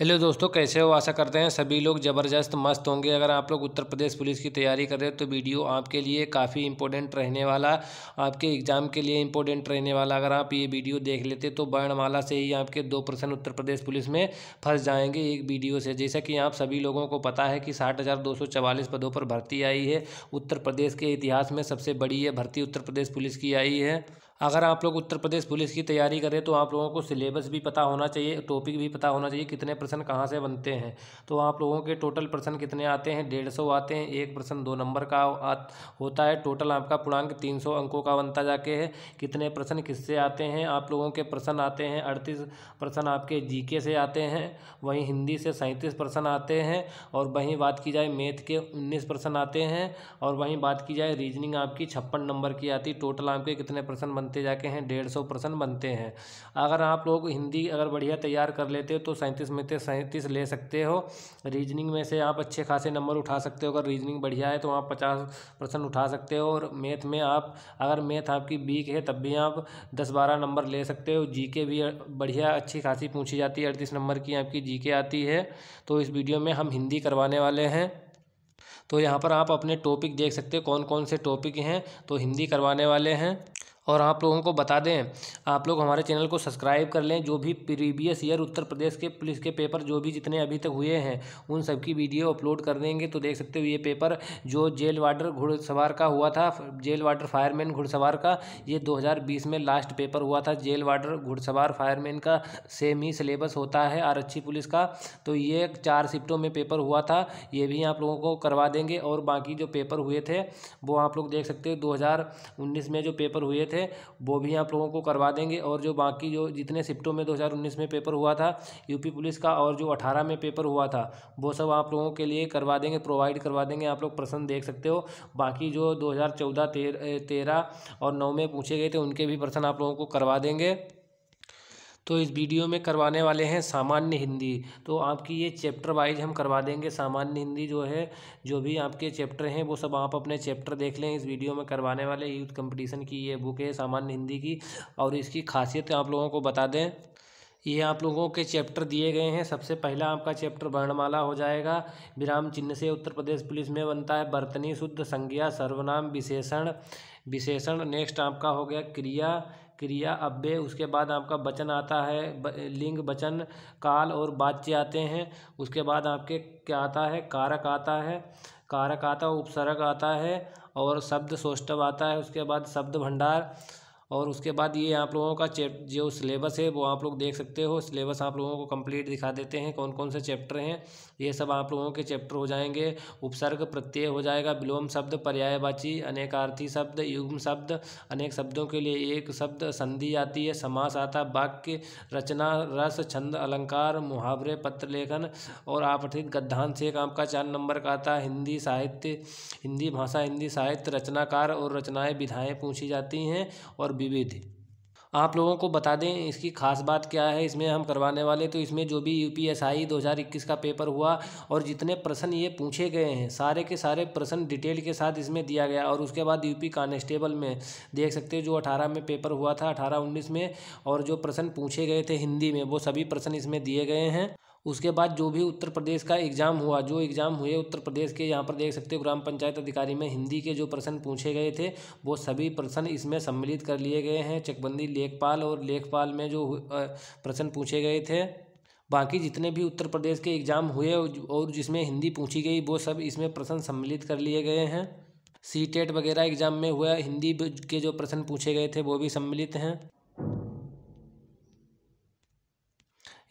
hello दोस्तों कैसे हो आशा करते हैं सभी लोग ज़बरदस्त मस्त होंगे अगर आप लोग उत्तर प्रदेश पुलिस की तैयारी कर रहे हो तो वीडियो आपके लिए काफ़ी इंपॉर्टेंट रहने वाला आपके एग्ज़ाम के लिए इंपॉर्टेंट रहने वाला अगर आप ये वीडियो देख लेते तो वर्णमाला से ही आपके दो परसेंट उत्तर प्रदेश पुलिस में फंस जाएंगे एक वीडियो से जैसा कि आप सभी लोगों को पता है कि साठ पदों पर भर्ती आई है उत्तर प्रदेश के इतिहास में सबसे बड़ी ये भर्ती उत्तर प्रदेश पुलिस की आई है अगर आप लोग उत्तर प्रदेश पुलिस की तैयारी करें तो आप लोगों को सिलेबस भी पता होना चाहिए टॉपिक भी पता होना चाहिए कितने प्रश्न कहाँ से बनते हैं तो आप लोगों के टोटल प्रश्न कितने आते हैं डेढ़ सौ आते हैं एक प्रश्न दो नंबर का होता है टोटल आपका पूर्णांक तीन सौ अंकों का बनता जाके है कितने प्रश्न किससे आते हैं आप लोगों के प्रश्न आते हैं अड़तीस प्रश्न आपके के से आते हैं वहीं हिंदी से सैंतीस प्रश्न आते हैं और वहीं बात की जाए मैथ के उन्नीस प्रश्न आते हैं और वहीं बात की जाए रीजनिंग आपकी छप्पन नंबर की आती टोटल आपके कितने प्रश्न बनते बनते जाके हैं डेढ़ सौ प्रश्न बनते हैं अगर आप लोग हिंदी अगर बढ़िया तैयार कर लेते हो तो सैंतीस में से सैंतीस ले सकते हो रीजनिंग में से आप अच्छे खासे नंबर उठा सकते हो अगर रीजनिंग बढ़िया है तो आप पचास परसेंट उठा सकते हो और मैथ में आप अगर मैथ आपकी वीक है तब भी आप दस बारह नंबर ले सकते हो जी के भी बढ़िया अच्छी खासी पूछी जाती है अड़तीस नंबर की आपकी जी के आती है तो इस वीडियो में हम हिंदी करवाने वाले हैं तो यहाँ पर आप अपने टॉपिक देख सकते हो कौन कौन से टॉपिक हैं तो हिंदी करवाने वाले हैं और आप लोगों को बता दें आप लोग हमारे चैनल को सब्सक्राइब कर लें जो भी प्रीवियस ईयर उत्तर प्रदेश के पुलिस के पेपर जो भी जितने अभी तक हुए हैं उन सबकी वीडियो अपलोड कर देंगे तो देख सकते हो ये पेपर जो जेल वार्डर घुड़सवार का हुआ था जेल वार्डर फायरमैन घुड़सवार का ये 2020 में लास्ट पेपर हुआ था जेल वार्डर घुड़सवार फायरमैन का सेम ही सिलेबस होता है आरक्षी पुलिस का तो ये चार शिफ्टों में पेपर हुआ था ये भी आप लोगों को करवा देंगे और बाकी जो पेपर हुए थे वो आप लोग देख सकते हो दो में जो पेपर हुए थे थे वो भी आप लोगों को करवा देंगे और जो बाकी जो जितने शिफ्टों में 2019 में पेपर हुआ था यूपी पुलिस का और जो 18 में पेपर हुआ था वो सब आप लोगों के लिए करवा देंगे प्रोवाइड करवा देंगे आप लोग प्रश्न देख सकते हो बाकी जो दो हज़ार तेरह और नौ में पूछे गए थे उनके भी प्रश्न आप लोगों को करवा देंगे तो इस वीडियो में करवाने वाले हैं सामान्य हिंदी तो आपकी ये चैप्टर वाइज हम करवा देंगे सामान्य हिंदी जो है जो भी आपके चैप्टर हैं वो सब आप अपने चैप्टर देख लें इस वीडियो में करवाने वाले यूथ कंपटीशन की ये बुक है सामान्य हिंदी की और इसकी खासियत आप लोगों को बता दें ये आप लोगों के चैप्टर दिए गए हैं सबसे पहला आपका चैप्टर वर्णमाला हो जाएगा विराम चिन्ह से उत्तर प्रदेश पुलिस में बनता है बर्तनी शुद्ध संज्ञा सर्वनाम विशेषण विशेषण नेक्स्ट आपका हो गया क्रिया क्रिया अव्यय उसके बाद आपका वचन आता है लिंग वचन काल और बाच्य आते हैं उसके बाद आपके क्या आता है कारक आता है कारक आता है उपसर्ग आता है और शब्द सोष्टव आता है उसके बाद शब्द भंडार और उसके बाद ये आप लोगों का चैप जो सिलेबस है वो आप लोग देख सकते हो सिलेबस आप लोगों को कंप्लीट दिखा देते हैं कौन कौन से चैप्टर हैं ये सब आप लोगों के चैप्टर हो जाएंगे उपसर्ग प्रत्यय हो जाएगा विलोम शब्द पर्यायवाची अनेकार्थी शब्द युग्म शब्द अनेक शब्दों के लिए एक शब्द संधि आती है समास आता वाक्य रचना रस छंद अलंकार मुहावरे पत्र लेखन और आपठित गद्धांश एक आपका चार नंबर का आता हिंदी साहित्य हिंदी भाषा हिंदी साहित्य रचनाकार और रचनाएँ विधाएँ पूछी जाती हैं और विविध आप लोगों को बता दें इसकी खास बात क्या है इसमें हम करवाने वाले तो इसमें जो भी यू पी एस आई दो हज़ार इक्कीस का पेपर हुआ और जितने प्रश्न ये पूछे गए हैं सारे के सारे प्रश्न डिटेल के साथ इसमें दिया गया और उसके बाद यूपी कॉन्स्टेबल में देख सकते हो जो अठारह में पेपर हुआ था अठारह उन्नीस में और जो प्रश्न पूछे गए थे हिंदी में वो सभी प्रश्न इसमें दिए गए हैं उसके बाद जो भी उत्तर प्रदेश का एग्ज़ाम हुआ जो एग्ज़ाम हुए उत्तर प्रदेश के यहाँ पर देख सकते हो ग्राम पंचायत अधिकारी में हिंदी के जो प्रश्न पूछे गए थे वो सभी प्रश्न इसमें सम्मिलित कर लिए गए हैं चकबंदी लेखपाल और लेखपाल में जो प्रश्न पूछे गए थे बाकी जितने भी उत्तर प्रदेश के एग्ज़ाम हुए और जिसमें हिंदी पूछी गई वो सब इसमें प्रश्न सम्मिलित कर लिए गए हैं सी टेट वगैरह एग्ज़ाम में हुआ हिंदी के जो प्रश्न पूछे गए थे वो भी सम्मिलित हैं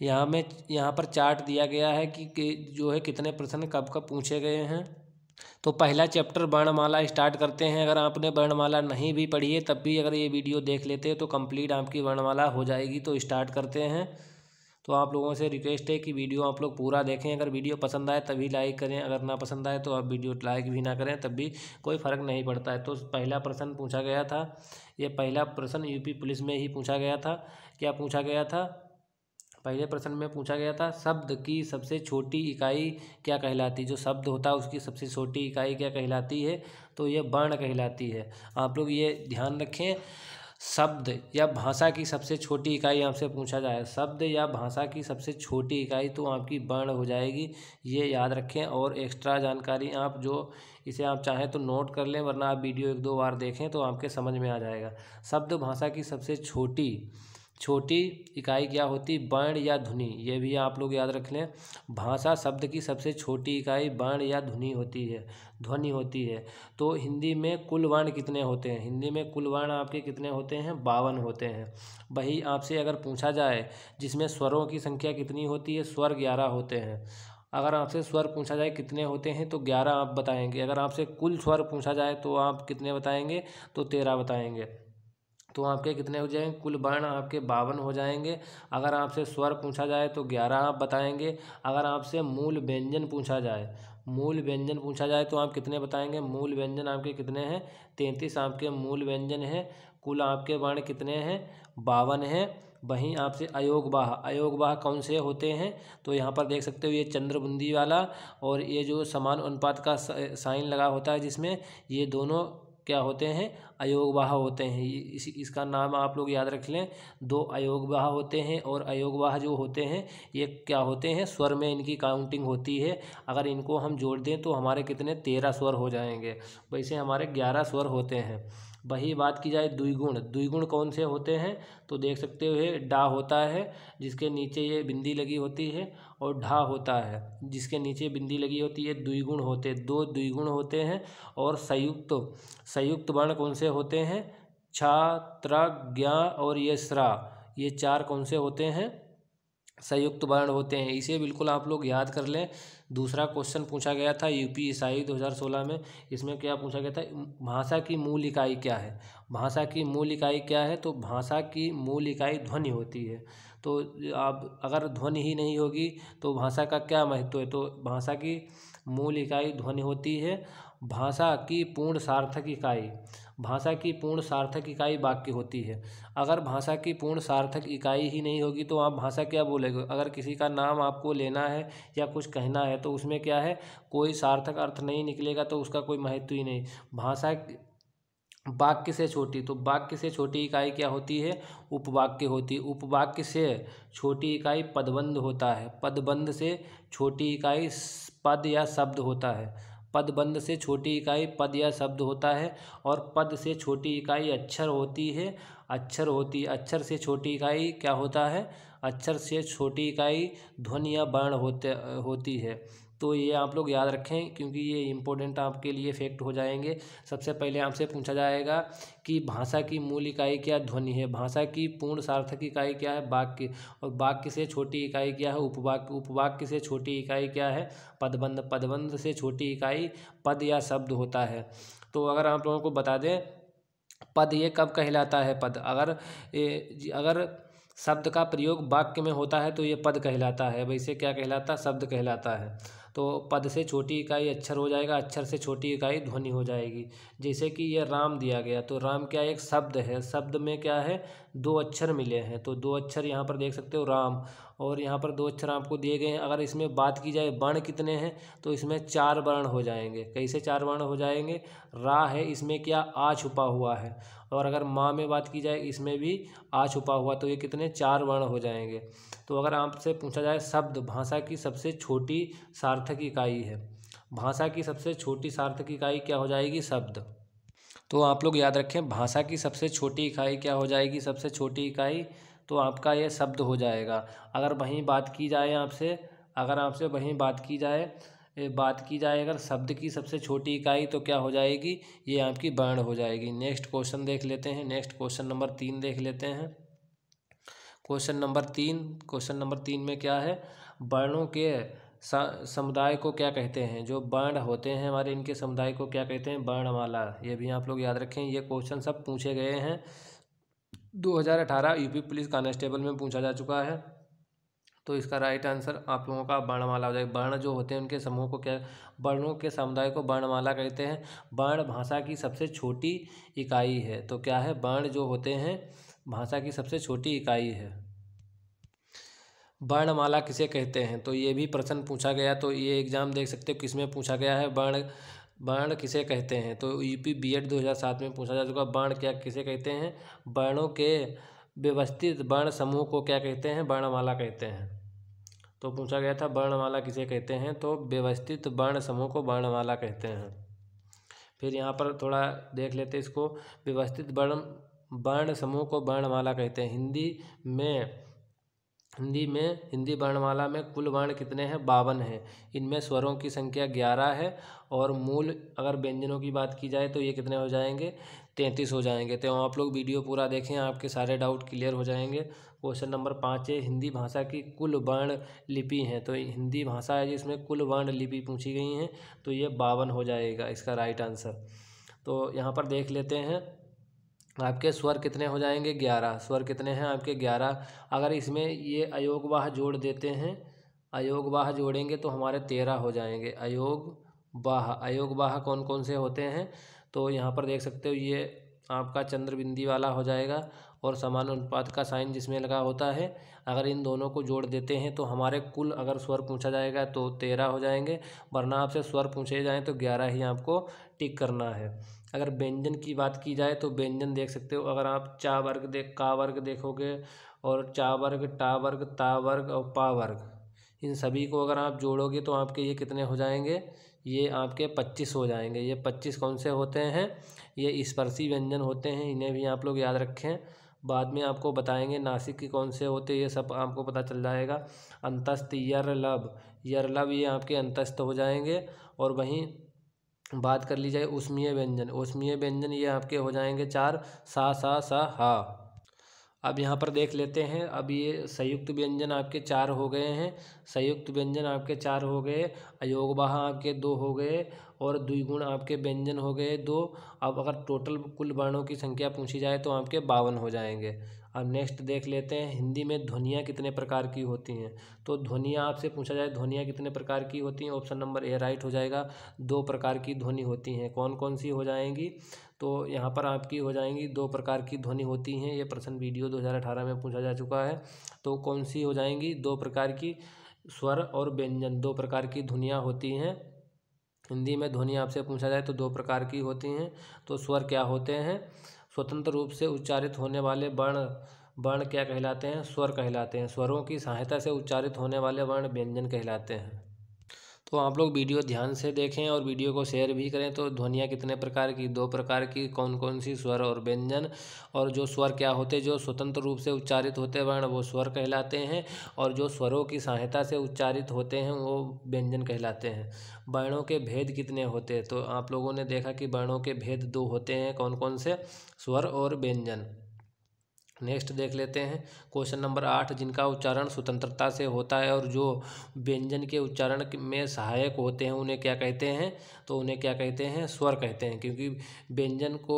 यहाँ में यहाँ पर चार्ट दिया गया है कि, कि जो है कितने प्रश्न कब कब पूछे गए हैं तो पहला चैप्टर वर्णमाला स्टार्ट करते हैं अगर आपने वर्णमाला नहीं भी पढ़ी है तब भी अगर ये वीडियो देख लेते हैं तो कंप्लीट आपकी वर्णमाला हो जाएगी तो स्टार्ट करते हैं तो आप लोगों से रिक्वेस्ट है कि वीडियो आप लोग पूरा देखें अगर वीडियो पसंद आए तभी लाइक करें अगर ना पसंद आए तो आप वीडियो लाइक भी ना करें तब भी कोई फ़र्क नहीं पड़ता है तो पहला प्रश्न पूछा गया था ये पहला प्रश्न यूपी पुलिस में ही पूछा गया था क्या पूछा गया था पहले प्रश्न में पूछा गया था शब्द की सबसे छोटी इकाई क्या कहलाती जो शब्द होता है उसकी सबसे छोटी इकाई क्या कहलाती है तो ये वर्ण कहलाती है आप लोग ये ध्यान रखें शब्द या भाषा की सबसे छोटी इकाई आपसे पूछा जाए शब्द या भाषा की सबसे छोटी इकाई तो आपकी वर्ण हो जाएगी ये याद रखें और एक्स्ट्रा जानकारी आप जो इसे आप चाहें तो नोट कर लें वरना आप वीडियो एक दो बार देखें तो आपके समझ में आ जाएगा शब्द भाषा की सबसे छोटी छोटी इकाई क्या होती बाण या ध्वनि ये भी आप लोग याद रख लें भाषा शब्द की सबसे छोटी इकाई बाण या ध्वनि होती है ध्वनि होती है तो हिंदी में कुल वर्ण कितने होते हैं हिंदी में कुल वर्ण आपके कितने होते हैं बावन होते हैं वही आपसे अगर पूछा जाए जिसमें स्वरों की संख्या कितनी होती है स्वर ग्यारह होते हैं अगर आपसे स्वर पूछा जाए कितने होते हैं तो ग्यारह आप बताएंगे अगर आपसे कुल स्वर पूछा जाए तो आप कितने बताएंगे तो तेरह बताएंगे तो आपके कितने हो जाएंगे कुल वर्ण आपके बावन हो जाएंगे अगर आपसे स्वर पूछा जाए तो ग्यारह आप बताएंगे अगर आपसे मूल व्यंजन पूछा जाए मूल व्यंजन पूछा जाए तो आप कितने बताएंगे मूल व्यंजन आपके कितने हैं तैंतीस आपके मूल व्यंजन हैं कुल आपके वर्ण कितने हैं बावन हैं वहीं आपसे अयोगवाह अयोगवाह कौन से होते हैं तो यहाँ पर देख सकते हो ये चंद्रबुंदी वाला और ये जो समान अनुपात का साइन लगा होता है जिसमें ये दोनों क्या होते हैं अयोगवाह होते हैं इस इसका नाम आप लोग याद रख लें दो अयोगवाह होते हैं और अयोगवाह जो होते हैं ये क्या होते हैं स्वर में इनकी काउंटिंग होती है अगर इनको हम जोड़ दें तो हमारे कितने तेरह स्वर हो जाएंगे वैसे हमारे ग्यारह स्वर होते हैं वही बात की जाए द्विगुण द्विगुण कौन से होते हैं तो देख सकते हुए डा होता है जिसके नीचे ये बिंदी लगी होती है और ढा होता है जिसके नीचे बिंदी लगी होती है द्विगुण होते दो द्विगुण होते हैं और संयुक्त संयुक्त वर्ण कौन से होते हैं छा त्र ज्ञा और ये स्रा ये चार कौन से होते हैं संयुक्त वर्ण होते हैं इसे बिल्कुल आप लोग याद कर लें दूसरा क्वेश्चन पूछा गया था यूपी ईसाई 2016 में इसमें क्या पूछा गया था भाषा की मूल इकाई क्या है भाषा की मूल इकाई क्या है तो भाषा की मूल इकाई ध्वनि होती है तो आप अगर ध्वनि ही नहीं होगी तो भाषा का क्या महत्व है तो भाषा की मूल इकाई ध्वनि होती है भाषा की पूर्ण सार्थक इकाई भाषा की पूर्ण सार्थक इकाई वाक्य होती है अगर भाषा की पूर्ण सार्थक इकाई ही नहीं होगी तो आप भाषा क्या बोलेगे अगर किसी का नाम आपको लेना है या कुछ कहना है तो उसमें क्या है कोई सार्थक अर्थ नहीं निकलेगा तो उसका कोई महत्व ही नहीं भाषा वाक्य से छोटी तो वाक्य से छोटी इकाई क्या होती है उपवाक्य होती है उपवाक्य से छोटी इकाई पदबंध होता है पदबंध से छोटी इकाई पद या शब्द होता है पदबंध से छोटी इकाई पद या शब्द होता है और पद से छोटी इकाई अक्षर होती है अक्षर होती अक्षर से छोटी इकाई क्या होता है अक्षर से छोटी इकाई ध्वनि या वर्ण होते होती है तो ये आप लोग याद रखें क्योंकि ये इम्पोर्टेंट आपके लिए फैक्ट हो जाएंगे सबसे पहले आपसे पूछा जाएगा कि भाषा की मूल इकाई क्या ध्वनि है भाषा की पूर्ण सार्थक इकाई क्या है वाक्य और वाक्य से छोटी इकाई क्या है उपवाक्य उपवाक्य से छोटी इकाई क्या है पदबंध पदबंध से छोटी इकाई पद या शब्द होता है तो अगर आप लोगों को बता दें पद ये कब कहलाता है पद अगर ए, अगर शब्द का प्रयोग वाक्य में होता है तो ये पद कहलाता है वैसे क्या कहलाता शब्द कहलाता है तो पद से छोटी इकाई अक्षर हो जाएगा अक्षर से छोटी इकाई ध्वनि हो जाएगी जैसे कि यह राम दिया गया तो राम क्या एक शब्द है शब्द में क्या है दो अक्षर मिले हैं तो दो अक्षर यहाँ पर देख सकते हो राम और यहाँ पर दो अक्षर आपको दिए गए हैं अगर इसमें बात की जाए वर्ण कितने हैं तो इसमें चार वर्ण हो जाएंगे कैसे चार वर्ण हो जाएंगे रा है इसमें क्या आ छुपा हुआ है और अगर माँ में बात की जाए इसमें भी आ छुपा हुआ तो ये कितने चार वर्ण हो जाएंगे तो अगर आपसे पूछा जाए शब्द भाषा की सबसे छोटी सार्थक इकाई है भाषा की सबसे छोटी सार्थक इकाई क्या हो जाएगी शब्द तो आप लोग याद रखें भाषा की सबसे छोटी इकाई क्या हो जाएगी सबसे छोटी इकाई तो आपका ये शब्द हो जाएगा अगर वहीं बात की जाए आपसे अगर आपसे वहीं बात की जाए बात की जाए अगर शब्द की सबसे छोटी इकाई तो क्या हो जाएगी ये आपकी वर्ण हो जाएगी नेक्स्ट क्वेश्चन देख लेते हैं नेक्स्ट क्वेश्चन नंबर तीन देख लेते हैं क्वेश्चन नंबर तीन क्वेश्चन नंबर तीन में क्या है वर्णों के समुदाय को क्या कहते हैं जो वर्ण होते हैं हमारे इनके समुदाय को क्या कहते हैं वर्णमाला ये भी आप लोग याद रखें ये क्वेश्चन सब पूछे गए हैं 2018 यूपी पुलिस कांस्टेबल में पूछा जा चुका है तो इसका राइट आंसर आप लोगों का वर्णमाला हो जाएगा वर्ण जो होते हैं उनके समूह को क्या वर्णों के समुदाय को वर्णमाला कहते हैं वर्ण भाषा की सबसे छोटी इकाई है तो क्या है वर्ण जो होते हैं भाषा की सबसे छोटी इकाई है वर्णमाला किसे कहते हैं तो ये भी प्रश्न पूछा गया तो ये एग्ज़ाम देख सकते हो किस में पूछा गया है वर्ण बाण किसे कहते हैं तो यूपी बीएड 2007 में पूछा जा चुका बाण क्या किसे कहते हैं बाणों के व्यवस्थित वर्ण समूह को क्या कहते हैं वर्णमाला कहते हैं तो पूछा गया था वर्णमाला किसे कहते हैं तो व्यवस्थित वर्ण समूह को वर्णमाला कहते हैं फिर यहाँ पर थोड़ा देख लेते इसको व्यवस्थित वर्ण वर्ण समूह को वर्णमाला कहते हैं हिंदी में हिंदी में हिंदी वर्णमाला में कुल वर्ण कितने हैं बावन है इनमें स्वरों की संख्या ग्यारह है और मूल अगर व्यंजनों की बात की जाए तो ये कितने हो जाएंगे तैंतीस हो जाएंगे तो आप लोग वीडियो पूरा देखें आपके सारे डाउट क्लियर हो जाएंगे क्वेश्चन नंबर पाँच है हिंदी भाषा की कुल वर्ण लिपि हैं तो हिंदी भाषा है जिसमें कुल वर्ण लिपि पूछी गई हैं तो ये बावन हो जाएगा इसका राइट आंसर तो यहाँ पर देख लेते हैं आपके स्वर कितने हो जाएंगे ग्यारह स्वर कितने हैं आपके ग्यारह अगर इसमें ये अयोगवाह जोड़ देते हैं अयोगवाह जोड़ेंगे तो हमारे तेरह हो जाएंगे अयोग वाह अयोग वाह कौन कौन से होते हैं तो यहाँ पर देख सकते हो ये आपका चंद्रबिंदी वाला हो जाएगा और समान अनुपात का साइन जिसमें लगा होता है अगर इन दोनों को जोड़ देते हैं तो हमारे कुल अगर स्वर पूछा जाएगा तो तेरह हो जाएंगे वरना आपसे स्वर पूछे जाएँ तो ग्यारह ही आपको टिक करना है अगर व्यंजन की बात की जाए तो व्यंजन देख सकते हो अगर आप चा वर्ग देख का वर्ग देखोगे और चा वर्ग टा वर्ग ता वर्ग और पा वर्ग इन सभी को अगर आप जोड़ोगे तो आपके ये कितने हो जाएंगे ये आपके पच्चीस हो जाएंगे ये पच्चीस कौन से होते हैं ये स्पर्शी व्यंजन होते हैं इन्हें भी आप लोग याद रखें बाद में आपको बताएंगे नासिक के कौन से होते ये सब आपको पता चल जाएगा अंतस्त यर लब यर लब ये आपके अंतस्त हो जाएंगे और वहीं बात कर ली जाए उष्मीय व्यंजन उष्मीय व्यंजन ये आपके हो जाएंगे चार सा सा सा हा अब यहाँ पर देख लेते हैं अब ये संयुक्त व्यंजन आपके चार हो गए हैं संयुक्त व्यंजन आपके चार हो गए अयोगवाह आपके दो हो गए और द्विगुण आपके व्यंजन हो गए दो अब अगर टोटल कुल वर्णों की संख्या पूछी जाए तो आपके बावन हो जाएंगे अब नेक्स्ट देख लेते हैं हिंदी में ध्वनियाँ कितने प्रकार की होती हैं तो ध्वनियाँ आपसे पूछा जाए ध्वनियाँ कितने प्रकार की होती हैं ऑप्शन नंबर ए राइट हो जाएगा दो प्रकार की ध्वनि होती हैं कौन कौन सी हो जाएंगी तो यहाँ पर आपकी हो जाएंगी दो प्रकार की ध्वनि होती हैं ये प्रश्न वीडियो दो में पूछा जा चुका है तो कौन सी हो जाएंगी दो प्रकार की स्वर और व्यंजन दो प्रकार की ध्वनियाँ होती हैं हिंदी में ध्वनि आपसे पूछा जाए तो दो प्रकार की होती हैं तो स्वर क्या होते हैं स्वतंत्र रूप से उच्चारित होने वाले वर्ण वर्ण क्या कहलाते हैं स्वर कहलाते हैं स्वरों की सहायता से उच्चारित होने वाले वर्ण व्यंजन कहलाते हैं तो आप लोग वीडियो ध्यान से देखें और वीडियो को शेयर भी करें तो ध्वनियाँ कितने प्रकार की दो प्रकार की कौन कौन सी स्वर और व्यंजन और जो स्वर क्या होते जो स्वतंत्र रूप से उच्चारित होते वर्ण वो स्वर कहलाते हैं और जो स्वरों की सहायता से उच्चारित होते हैं वो व्यंजन कहलाते हैं वर्णों के भेद कितने होते हैं तो आप लोगों ने देखा कि वर्णों के भेद दो होते हैं कौन कौन से स्वर और व्यंजन नेक्स्ट देख लेते हैं क्वेश्चन नंबर आठ जिनका उच्चारण स्वतंत्रता से होता है और जो व्यंजन के उच्चारण में सहायक होते हैं उन्हें क्या कहते हैं तो उन्हें क्या कहते हैं स्वर कहते हैं क्योंकि व्यंजन को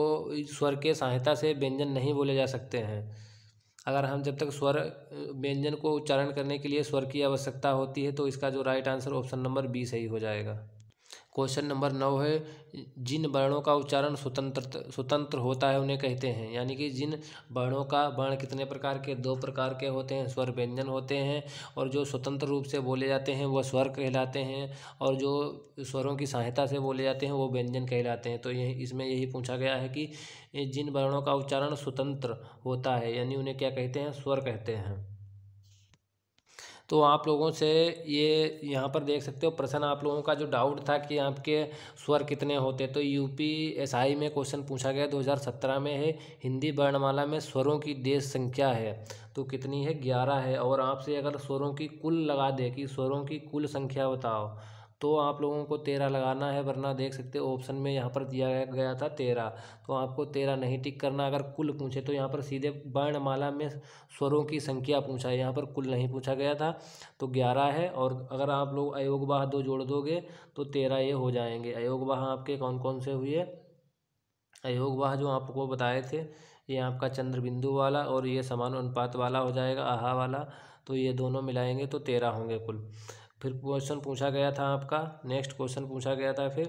स्वर के सहायता से व्यंजन नहीं बोले जा सकते हैं अगर हम जब तक स्वर व्यंजन को उच्चारण करने के लिए स्वर की आवश्यकता होती है तो इसका जो right answer option number B सही हो जाएगा क्वेश्चन नंबर नौ है जिन वर्णों का उच्चारण स्वतंत्र स्वतंत्र होता है उन्हें कहते हैं यानी कि जिन वर्णों का वर्ण कितने प्रकार के दो प्रकार के होते हैं स्वर व्यंजन होते हैं और जो स्वतंत्र रूप से बोले जाते हैं वह स्वर कहलाते हैं और जो स्वरों की सहायता से बोले जाते हैं वो व्यंजन कहलाते हैं तो यही इसमें यही पूछा गया है कि जिन वर्णों का उच्चारण स्वतंत्र होता है यानी उन्हें क्या कहते हैं स्वर कहते हैं तो आप लोगों से ये यहाँ पर देख सकते हो प्रश्न आप लोगों का जो डाउट था कि आपके स्वर कितने होते तो यूपी एसआई में क्वेश्चन पूछा गया 2017 में है हिंदी वर्णमाला में स्वरों की देश संख्या है तो कितनी है ग्यारह है और आपसे अगर स्वरों की कुल लगा दे कि स्वरों की कुल संख्या बताओ तो आप लोगों को तेरह लगाना है वरना देख सकते हो ऑप्शन में यहाँ पर दिया गया था तेरह तो आपको तेरह नहीं टिक करना अगर कुल पूछे तो यहाँ पर सीधे वर्णमाला में स्वरों की संख्या पूछा है यहाँ पर कुल नहीं पूछा गया था तो ग्यारह है और अगर आप लोग अयोग वाह दो जोड़ दोगे तो तेरह ये हो जाएंगे अयोग वाह आपके कौन कौन से हुए अयोग वाह जो आपको बताए थे ये आपका चंद्रबिंदु वाला और ये समान अनुपात वाला हो जाएगा आहा वाला तो ये दोनों मिलाएंगे तो तेरह होंगे कुल फिर क्वेश्चन पूछा गया था आपका नेक्स्ट क्वेश्चन पूछा गया था फिर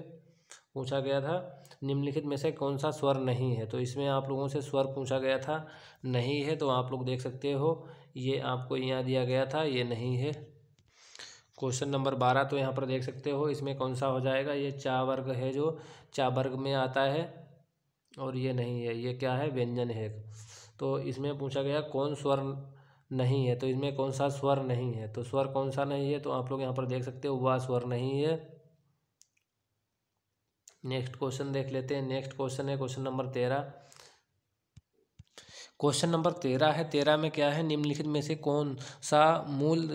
पूछा गया था निम्नलिखित में से कौन सा स्वर नहीं है तो इसमें आप लोगों से स्वर पूछा गया था नहीं है तो आप लोग देख सकते हो ये आपको यहाँ दिया गया था ये नहीं है क्वेश्चन नंबर बारह तो यहाँ पर देख सकते हो इसमें कौन सा हो जाएगा ये चा वर्ग है जो चा वर्ग में आता है और ये नहीं है ये क्या है व्यंजन है तो इसमें पूछा गया कौन स्वर नहीं है तो इसमें कौन सा स्वर नहीं है तो स्वर कौन सा नहीं है तो आप लोग यहाँ पर देख सकते हो वह स्वर नहीं है नेक्स्ट क्वेश्चन देख लेते हैं नेक्स्ट क्वेश्चन है क्वेश्चन नंबर तेरह क्वेश्चन नंबर तेरह है तेरह में क्या है निम्नलिखित में से कौन सा मूल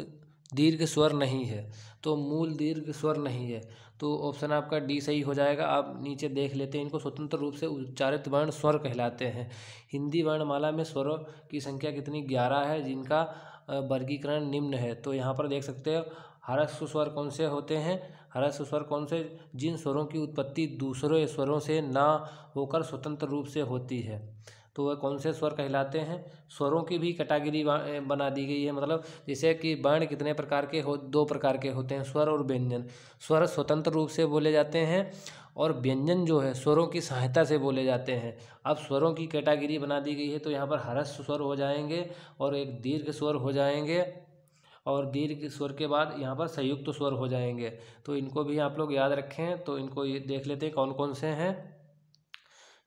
दीर्घ स्वर नहीं है तो मूल दीर्घ स्वर नहीं है तो ऑप्शन आपका डी सही हो जाएगा आप नीचे देख लेते हैं इनको स्वतंत्र रूप से उच्चारित वर्ण स्वर कहलाते हैं हिंदी वर्णमाला में स्वरों की संख्या कितनी ग्यारह है जिनका वर्गीकरण निम्न है तो यहाँ पर देख सकते हो हरस्व स्वर कौन से होते हैं हरस्व स्वर कौन से जिन स्वरों की उत्पत्ति दूसरे स्वरों से ना होकर स्वतंत्र रूप से होती है तो वह कौन से स्वर कहलाते हैं स्वरों की भी कैटागिरी बना दी गई है मतलब जैसे कि वर्ण कितने प्रकार के हो दो प्रकार के होते हैं स्वर और व्यंजन स्वर स्वतंत्र रूप से बोले जाते हैं और व्यंजन जो है स्वरों की सहायता से बोले जाते हैं अब स्वरों की कैटागिरी बना दी गई है तो यहाँ पर हरस्व स्वर हो जाएंगे और एक दीर्घ स्वर हो जाएंगे और दीर्घ स्वर के बाद यहाँ पर संयुक्त स्वर हो जाएंगे तो इनको भी आप लोग याद रखें तो इनको ये देख लेते हैं कौन कौन से हैं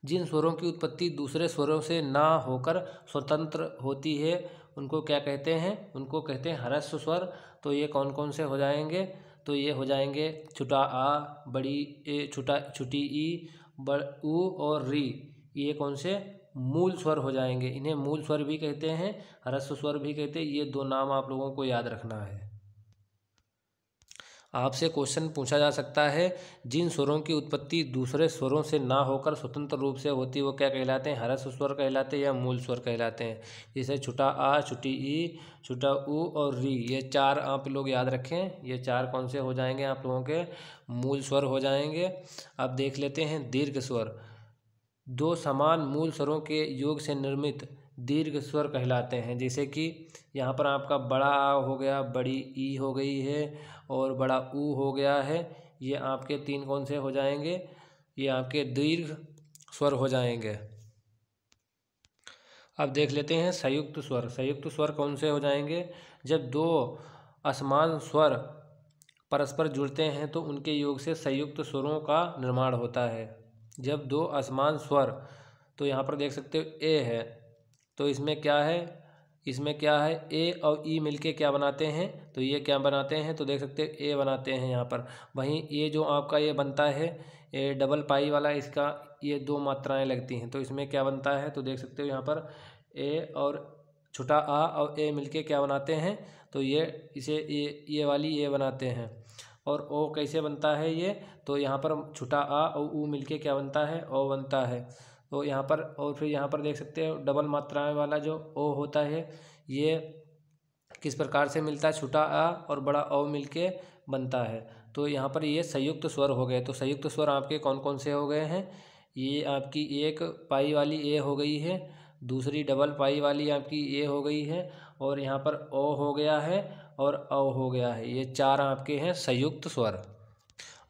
जिन स्वरों की उत्पत्ति दूसरे स्वरों से ना होकर स्वतंत्र होती है उनको क्या कहते हैं उनको कहते हैं हरस्व स्वर तो ये कौन कौन से हो जाएंगे तो ये हो जाएंगे छुटा आ बड़ी ए छुटा छुटी ई बड़ ऊ और री ये कौन से मूल स्वर हो जाएंगे इन्हें मूल स्वर भी कहते हैं हरस्व स्वर भी कहते हैं ये दो नाम आप लोगों को याद रखना है आपसे क्वेश्चन पूछा जा सकता है जिन स्वरों की उत्पत्ति दूसरे स्वरों से ना होकर स्वतंत्र रूप से होती वो क्या कहलाते हैं हरस स्वर कहलाते हैं या मूल स्वर कहलाते हैं जैसे छुटा आ छुटी ई छुटा ऊ और री ये चार आप लोग याद रखें ये चार कौन से हो जाएंगे आप लोगों के मूल स्वर हो जाएंगे अब देख लेते हैं दीर्घ स्वर दो समान मूल स्वरों के योग से निर्मित दीर्घ स्वर कहलाते हैं जैसे कि यहाँ पर आपका बड़ा आ हो गया बड़ी ई हो गई है और बड़ा ऊ हो गया है ये आपके तीन कौन से हो जाएंगे ये आपके दीर्घ स्वर हो जाएंगे अब देख लेते हैं संयुक्त स्वर संयुक्त स्वर कौन से हो जाएंगे जब दो असमान स्वर परस्पर जुड़ते हैं तो उनके योग से संयुक्त स्वरों का निर्माण होता है जब दो असमान स्वर तो यहाँ पर देख सकते हो ए है तो इसमें क्या है इसमें क्या है ए और ई e मिलके क्या बनाते हैं तो ये क्या बनाते हैं तो देख सकते हैं ए बनाते हैं यहाँ पर वहीं ये जो आपका ये बनता है ए डबल पाई वाला इसका ये दो मात्राएं लगती हैं तो इसमें क्या बनता है तो देख सकते हो यहाँ पर ए और छोटा आ और ए मिलके क्या बनाते हैं तो ये इसे ये ये वाली ए बनाते हैं और ओ कैसे बनता है ये तो यहाँ पर छोटा आ और ऊ मिल क्या बनता है ओ बनता है तो यहाँ पर और फिर यहाँ पर देख सकते हो डबल मात्राएं वाला जो ओ होता है ये किस प्रकार से मिलता है छोटा आ और बड़ा ओ मिलके बनता है तो यहाँ पर ये संयुक्त स्वर हो गए तो संयुक्त स्वर आपके कौन कौन से हो गए हैं ये आपकी एक पाई वाली ए हो गई है दूसरी डबल पाई वाली आपकी ए हो गई है और यहाँ पर ओ हो गया है और अ हो गया है ये चार आपके हैं संयुक्त स्वर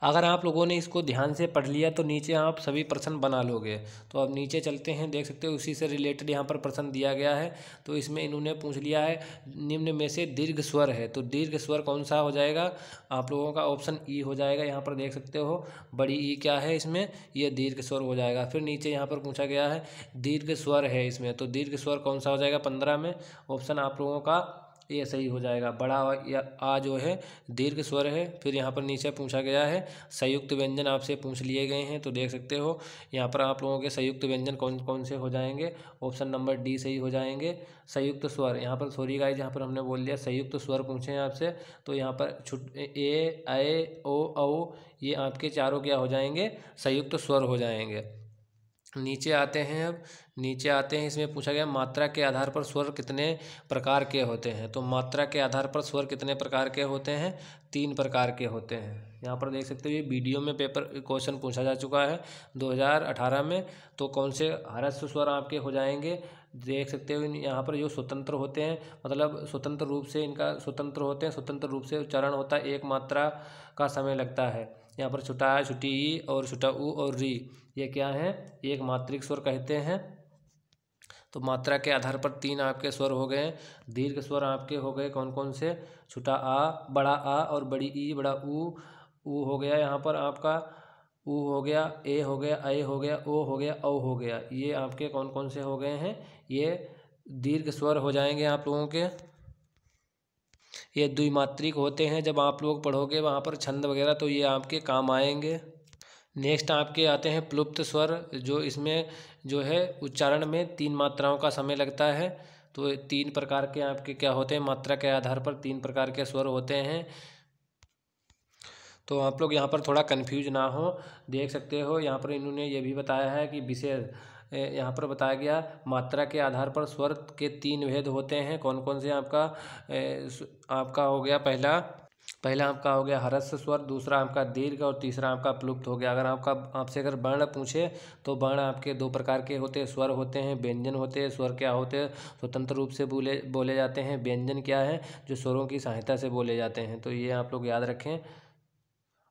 अगर आप लोगों ने इसको ध्यान से पढ़ लिया तो नीचे आप सभी प्रश्न बना लोगे तो अब नीचे चलते हैं देख सकते हो उसी से रिलेटेड यहाँ पर प्रश्न दिया गया है तो इसमें इन्होंने पूछ लिया है निम्न में से दीर्घ स्वर है तो दीर्घ स्वर कौन सा हो जाएगा आप लोगों का ऑप्शन ई e हो जाएगा यहाँ पर देख सकते हो बड़ी ई e क्या है इसमें यह दीर्घ स्वर हो जाएगा फिर नीचे यहाँ पर पूछा गया है दीर्घ स्वर है इसमें तो दीर्घ स्वर कौन सा हो जाएगा पंद्रह में ऑप्शन आप लोगों का ये सही हो जाएगा बड़ा या आ जो है दीर्घ स्वर है फिर यहाँ पर नीचे पूछा गया है संयुक्त व्यंजन आपसे पूछ लिए गए हैं तो देख सकते हो यहाँ पर आप लोगों के संयुक्त व्यंजन कौन कौन से हो जाएंगे ऑप्शन नंबर डी सही हो जाएंगे संयुक्त स्वर यहाँ पर सॉरी गाइज यहाँ पर हमने बोल लिया संयुक्त स्वर पूछे हैं आपसे तो यहाँ पर छुट ए आए ओ ओ ये आपके चारों क्या हो जाएंगे संयुक्त स्वर हो जाएंगे नीचे आते हैं अब नीचे आते हैं इसमें पूछा गया मात्रा के आधार पर स्वर कितने प्रकार के होते हैं तो मात्रा के आधार पर स्वर कितने प्रकार के होते हैं तीन प्रकार के होते हैं यहाँ पर देख सकते हो ये वीडियो में पेपर क्वेश्चन पूछा जा चुका है 2018 में तो कौन से हृस्व स्वर आपके हो जाएंगे देख सकते हो यहाँ पर जो स्वतंत्र होते हैं मतलब स्वतंत्र रूप से इनका स्वतंत्र होते हैं स्वतंत्र रूप से उच्चारण होता है एक मात्रा का समय लगता है यहाँ पर छुटा छुटी ई और छुटा ऊ और री ये क्या है ये एक मात्रिक स्वर कहते हैं तो मात्रा के आधार पर तीन आपके स्वर हो गए दीर्घ स्वर आपके हो गए कौन कौन से छुटा आ बड़ा आ और बड़ी ई बड़ा ऊ ऊ हो गया यहाँ पर आपका ऊ हो गया ए हो गया ए हो गया ओ हो गया औ हो गया ये आपके कौन कौन से हो गए हैं ये दीर्घ स्वर हो जाएंगे आप लोगों के ये द्विमात्रिक होते हैं जब आप लोग पढ़ोगे वहाँ पर छंद वगैरह तो ये आपके काम आएंगे नेक्स्ट आपके आते हैं प्लुप्त स्वर जो इसमें जो है उच्चारण में तीन मात्राओं का समय लगता है तो तीन प्रकार के आपके क्या होते हैं मात्रा के आधार पर तीन प्रकार के स्वर होते हैं तो आप लोग यहाँ पर थोड़ा कन्फ्यूज ना हो देख सकते हो यहाँ पर इन्होंने ये भी बताया है कि विशेष यहाँ पर बताया गया मात्रा के आधार पर स्वर के तीन भेद होते हैं कौन कौन से आपका आपका हो गया पहला पहला आपका हो गया हरस स्वर दूसरा आपका दीर्घ और तीसरा आपका प्लुप्त हो गया अगर आपका आपसे अगर वर्ण पूछे तो वर्ण आपके दो प्रकार के होते हैं स्वर होते हैं व्यंजन होते हैं स्वर क्या होते हैं स्वतंत्र रूप से बोले बोले जाते हैं व्यंजन क्या है जो स्वरों की सहायता से बोले जाते हैं तो ये आप लोग याद रखें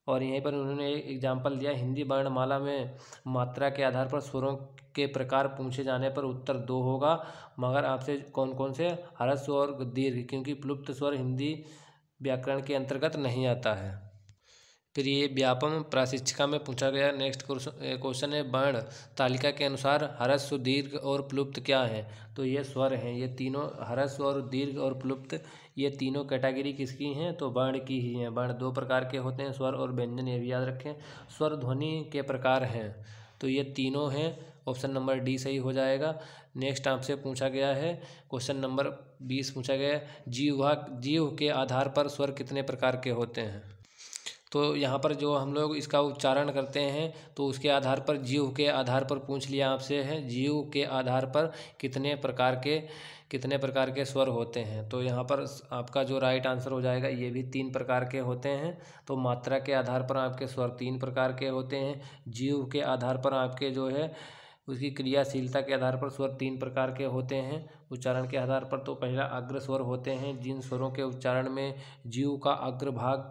और यहीं पर उन्होंने एक एग्जाम्पल दिया हिंदी वर्णमाला में मात्रा के आधार पर स्वरों के प्रकार पूछे जाने पर उत्तर दो होगा मगर आपसे कौन कौन से हरस्व और दीर्घ क्योंकि प्लुप्त स्वर हिंदी व्याकरण के अंतर्गत नहीं आता है फिर ये व्यापम प्राशिक्षिका में पूछा गया नेक्स्ट क्वेश्चन है वर्ण तालिका के अनुसार हरस्व दीर्घ और प्लुप्त क्या है तो ये स्वर हैं ये तीनों हरस्व और दीर्घ और प्लुप्त ये तीनों कैटेगरी किसकी हैं तो वर्ण की ही हैं वर्ण दो प्रकार के होते हैं स्वर और व्यंजन ये भी याद रखें स्वर ध्वनि के प्रकार हैं तो ये तीनों हैं ऑप्शन नंबर डी सही हो जाएगा नेक्स्ट आपसे पूछा गया है क्वेश्चन नंबर बीस पूछा गया है जीवा जीव के आधार पर स्वर कितने प्रकार के होते हैं तो यहाँ पर जो हम लोग इसका उच्चारण करते हैं तो उसके आधार पर जीव के आधार पर पूछ लिया आपसे है जीव के आधार पर कितने प्रकार के कितने प्रकार के स्वर होते हैं तो यहाँ पर आपका जो राइट आंसर हो जाएगा ये भी तीन प्रकार के होते हैं तो मात्रा के आधार पर आपके स्वर तीन प्रकार के होते हैं जीव के आधार पर आपके जो है उसकी क्रियाशीलता के आधार पर स्वर तीन प्रकार के होते हैं उच्चारण के आधार पर तो पहला अग्र स्वर होते हैं जिन स्वरों के उच्चारण में जीव का अग्र भाग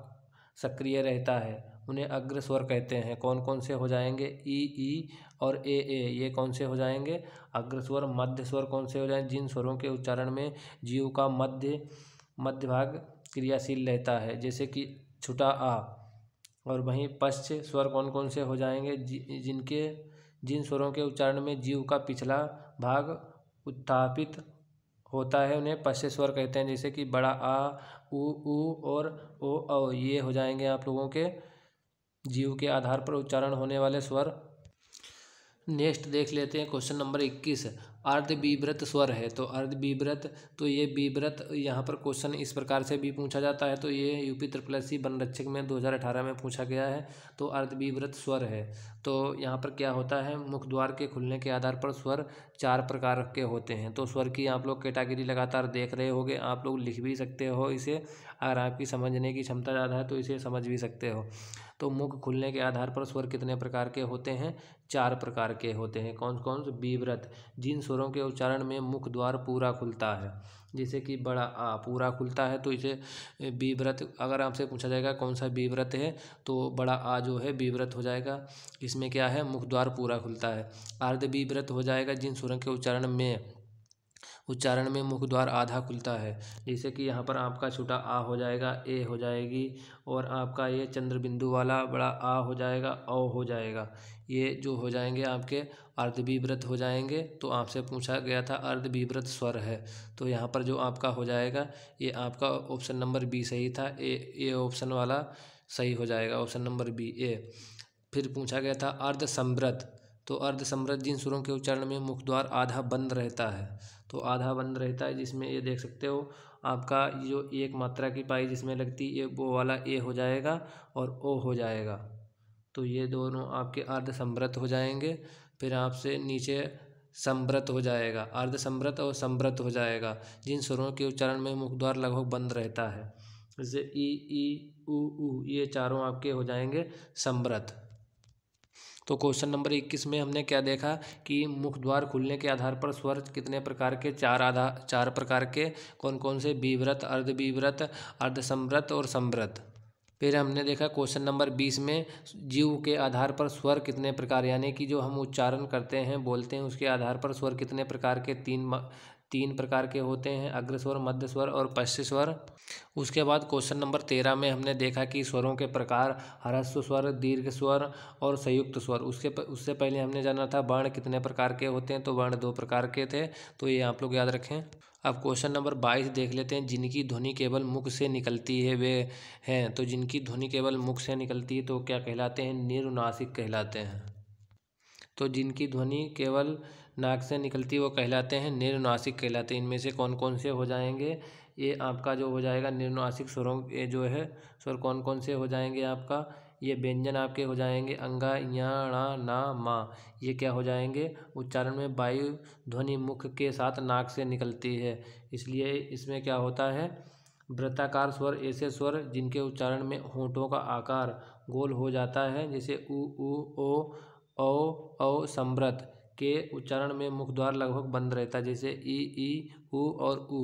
सक्रिय रहता है उन्हें अग्र स्वर कहते हैं कौन कौन से हो जाएंगे ई ई और ए ए ये कौन से हो जाएंगे अग्रस्वर मध्य स्वर कौन से हो जाएंगे जिन स्वरों के उच्चारण में जीव का मध्य मध्य भाग क्रियाशील रहता है जैसे कि छुटा आ और वहीं पश्च स्वर कौन कौन से हो जाएंगे जि, जिनके जिन स्वरों के उच्चारण में जीव का पिछला भाग उत्थापित होता है उन्हें पश्च स्वर कहते हैं जैसे कि बड़ा आ उ ऊ और ओ ओ ये हो जाएंगे आप लोगों के जीव के आधार पर उच्चारण होने वाले स्वर नेक्स्ट देख लेते हैं क्वेश्चन नंबर इक्कीस अर्ध विव्रत स्वर है तो अर्ध विव्रत तो ये विव्रत यहाँ पर क्वेश्चन इस प्रकार से भी पूछा जाता है तो ये यूपी त्रिपल सी में 2018 में पूछा गया है तो अर्ध विव्रत स्वर है तो यहाँ पर क्या होता है मुख द्वार के खुलने के आधार पर स्वर चार प्रकार के होते हैं तो स्वर की आप लोग कैटागिरी लगातार देख रहे होगे आप लोग लिख भी सकते हो इसे अगर आपकी समझने की क्षमता ज़्यादा है तो इसे समझ भी सकते हो तो मुख खुलने के आधार पर स्वर कितने प्रकार के होते हैं चार प्रकार के होते हैं कौन कौन से बीव्रत जिन स्वरों के उच्चारण में मुख द्वार पूरा खुलता है जैसे कि बड़ा आ पूरा खुलता है तो इसे बीव्रत अगर आपसे पूछा जाएगा कौन सा बीव्रत है तो बड़ा आ जो है बीव्रत हो जाएगा इसमें क्या है मुख द्वार पूरा खुलता है अर्ध बीव्रत हो जाएगा जिन स्वरों के उच्चारण में उच्चारण में मुख द्वार आधा खुलता है जैसे कि यहाँ पर आपका छोटा आ हो जाएगा ए हो जाएगी और आपका ये चंद्रबिंदु वाला बड़ा आ हो जाएगा अ हो जाएगा ये जो हो जाएंगे आपके अर्धविव्रत हो जाएंगे तो आपसे पूछा गया था अर्धविव्रत स्वर है तो यहाँ पर जो आपका हो जाएगा ये आपका ऑप्शन नंबर बी सही था ए ए ऑप्शन वाला सही हो जाएगा ऑप्शन नंबर बी ए फिर पूछा गया था अर्ध तो अर्ध जिन सुरों के उच्चारण में मुख द्वार आधा बंद रहता है तो आधा बंद रहता है जिसमें ये देख सकते हो आपका जो एक मात्रा की पाई जिसमें लगती है वो वाला ए हो जाएगा और ओ हो जाएगा तो ये दोनों आपके अर्ध संव्रत हो जाएंगे फिर आपसे नीचे संव्रत हो जाएगा अर्ध संव्रत और संव्रत हो जाएगा जिन स्वरों के उच्चारण में मुख द्वार लगभग बंद रहता है जैसे ई ई ऊ ये चारों आपके हो जाएंगे संव्रत तो क्वेश्चन नंबर इक्कीस में हमने क्या देखा कि मुख द्वार खुलने के आधार पर स्वर कितने प्रकार के चार आधार चार प्रकार के कौन कौन से बीव्रत अर्धबीव्रत अर्धसमृत और समृत फिर हमने देखा क्वेश्चन नंबर बीस में जीव के आधार पर स्वर कितने प्रकार यानी कि जो हम उच्चारण करते हैं बोलते हैं उसके आधार पर स्वर कितने प्रकार के तीन तीन प्रकार के होते हैं अग्रस्वर मध्य स्वर और पश्चिम स्वर उसके बाद क्वेश्चन नंबर तेरह में हमने देखा कि स्वरों के प्रकार हरस्व स्वर दीर्घ स्वर और संयुक्त स्वर उसके प, उससे पहले हमने जाना था वर्ण कितने प्रकार के होते हैं तो वर्ण दो प्रकार के थे तो ये आप लोग याद रखें अब क्वेश्चन नंबर बाईस देख लेते हैं जिनकी ध्वनि केवल मुख से निकलती है वे हैं तो जिनकी ध्वनि केवल मुख से निकलती है तो क्या कहलाते हैं निरुनासिक कहलाते हैं तो जिनकी ध्वनि केवल नाक से निकलती वो कहलाते हैं निर्नासिक कहलाते हैं इनमें से कौन कौन से हो जाएंगे ये आपका जो हो जाएगा निर्नासिक स्वरों ये जो है स्वर कौन कौन से हो जाएंगे आपका ये व्यंजन आपके हो जाएंगे अंगा या णा ना मा ये क्या हो जाएंगे उच्चारण में वायु ध्वनि मुख के साथ नाक से निकलती है इसलिए इसमें क्या होता है वृत्ताकार स्वर ऐसे स्वर जिनके उच्चारण में होठों का आकार गोल हो जाता है जैसे उ उ ओ औ संव्रत के उच्चारण में मुख द्वार लगभग बंद रहता है जैसे ई ई उ और उ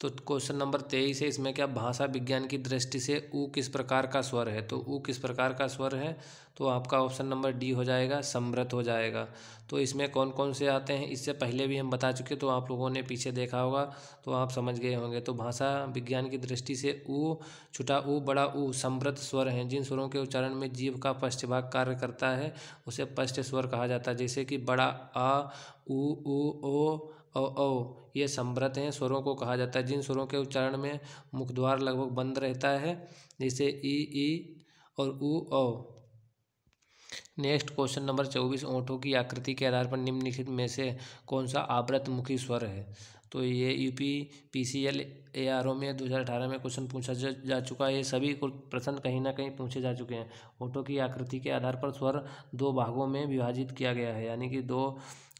तो क्वेश्चन नंबर तेईस है इसमें क्या भाषा विज्ञान की दृष्टि से ऊ किस प्रकार का स्वर है तो ऊ किस प्रकार का स्वर है तो आपका ऑप्शन नंबर डी हो जाएगा समृत हो जाएगा तो इसमें कौन कौन से आते हैं इससे पहले भी हम बता चुके तो आप लोगों ने पीछे देखा होगा तो आप समझ गए होंगे तो भाषा विज्ञान की दृष्टि से ऊ छुटा ऊ बड़ा ऊ समृत स्वर हैं जिन स्वरों के उच्चारण में जीव का भाग कार्य करता है उसे पश्च स्वर कहा जाता है जैसे कि बड़ा आ ऊ ऊ ओ औ औ ये संभ्रत हैं स्वरों को कहा जाता है जिन स्वरों के उच्चारण में मुखद्वार लगभग बंद रहता है जैसे ई ई और उ औ नेक्स्ट क्वेश्चन नंबर चौबीस ओंठों की आकृति के आधार पर निम्नलिखित में से कौन सा आवृत मुखी स्वर है तो ये यूपी पीसीएल एआरओ में दो हज़ार अठारह में क्वेश्चन पूछा जा, जा चुका है ये सभी प्रश्न कहीं ना कहीं पूछे जा चुके हैं ओंठों की आकृति के आधार पर स्वर दो भागों में विभाजित किया गया है यानी कि दो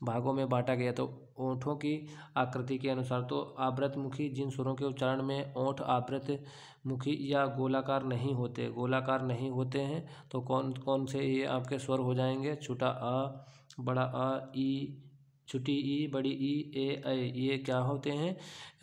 भागों में बांटा गया तो ओंठों की आकृति के अनुसार तो आवृतमुखी जिन स्वरों के उच्चारण में ओंठ आवृतमुखी या गोलाकार नहीं होते गोलाकार नहीं होते हैं तो कौन कौन से ये आपके स्वर हो जाएंगे छोटा आ बड़ा आ ई छुटी ई बड़ी ई ए ए ये क्या होते हैं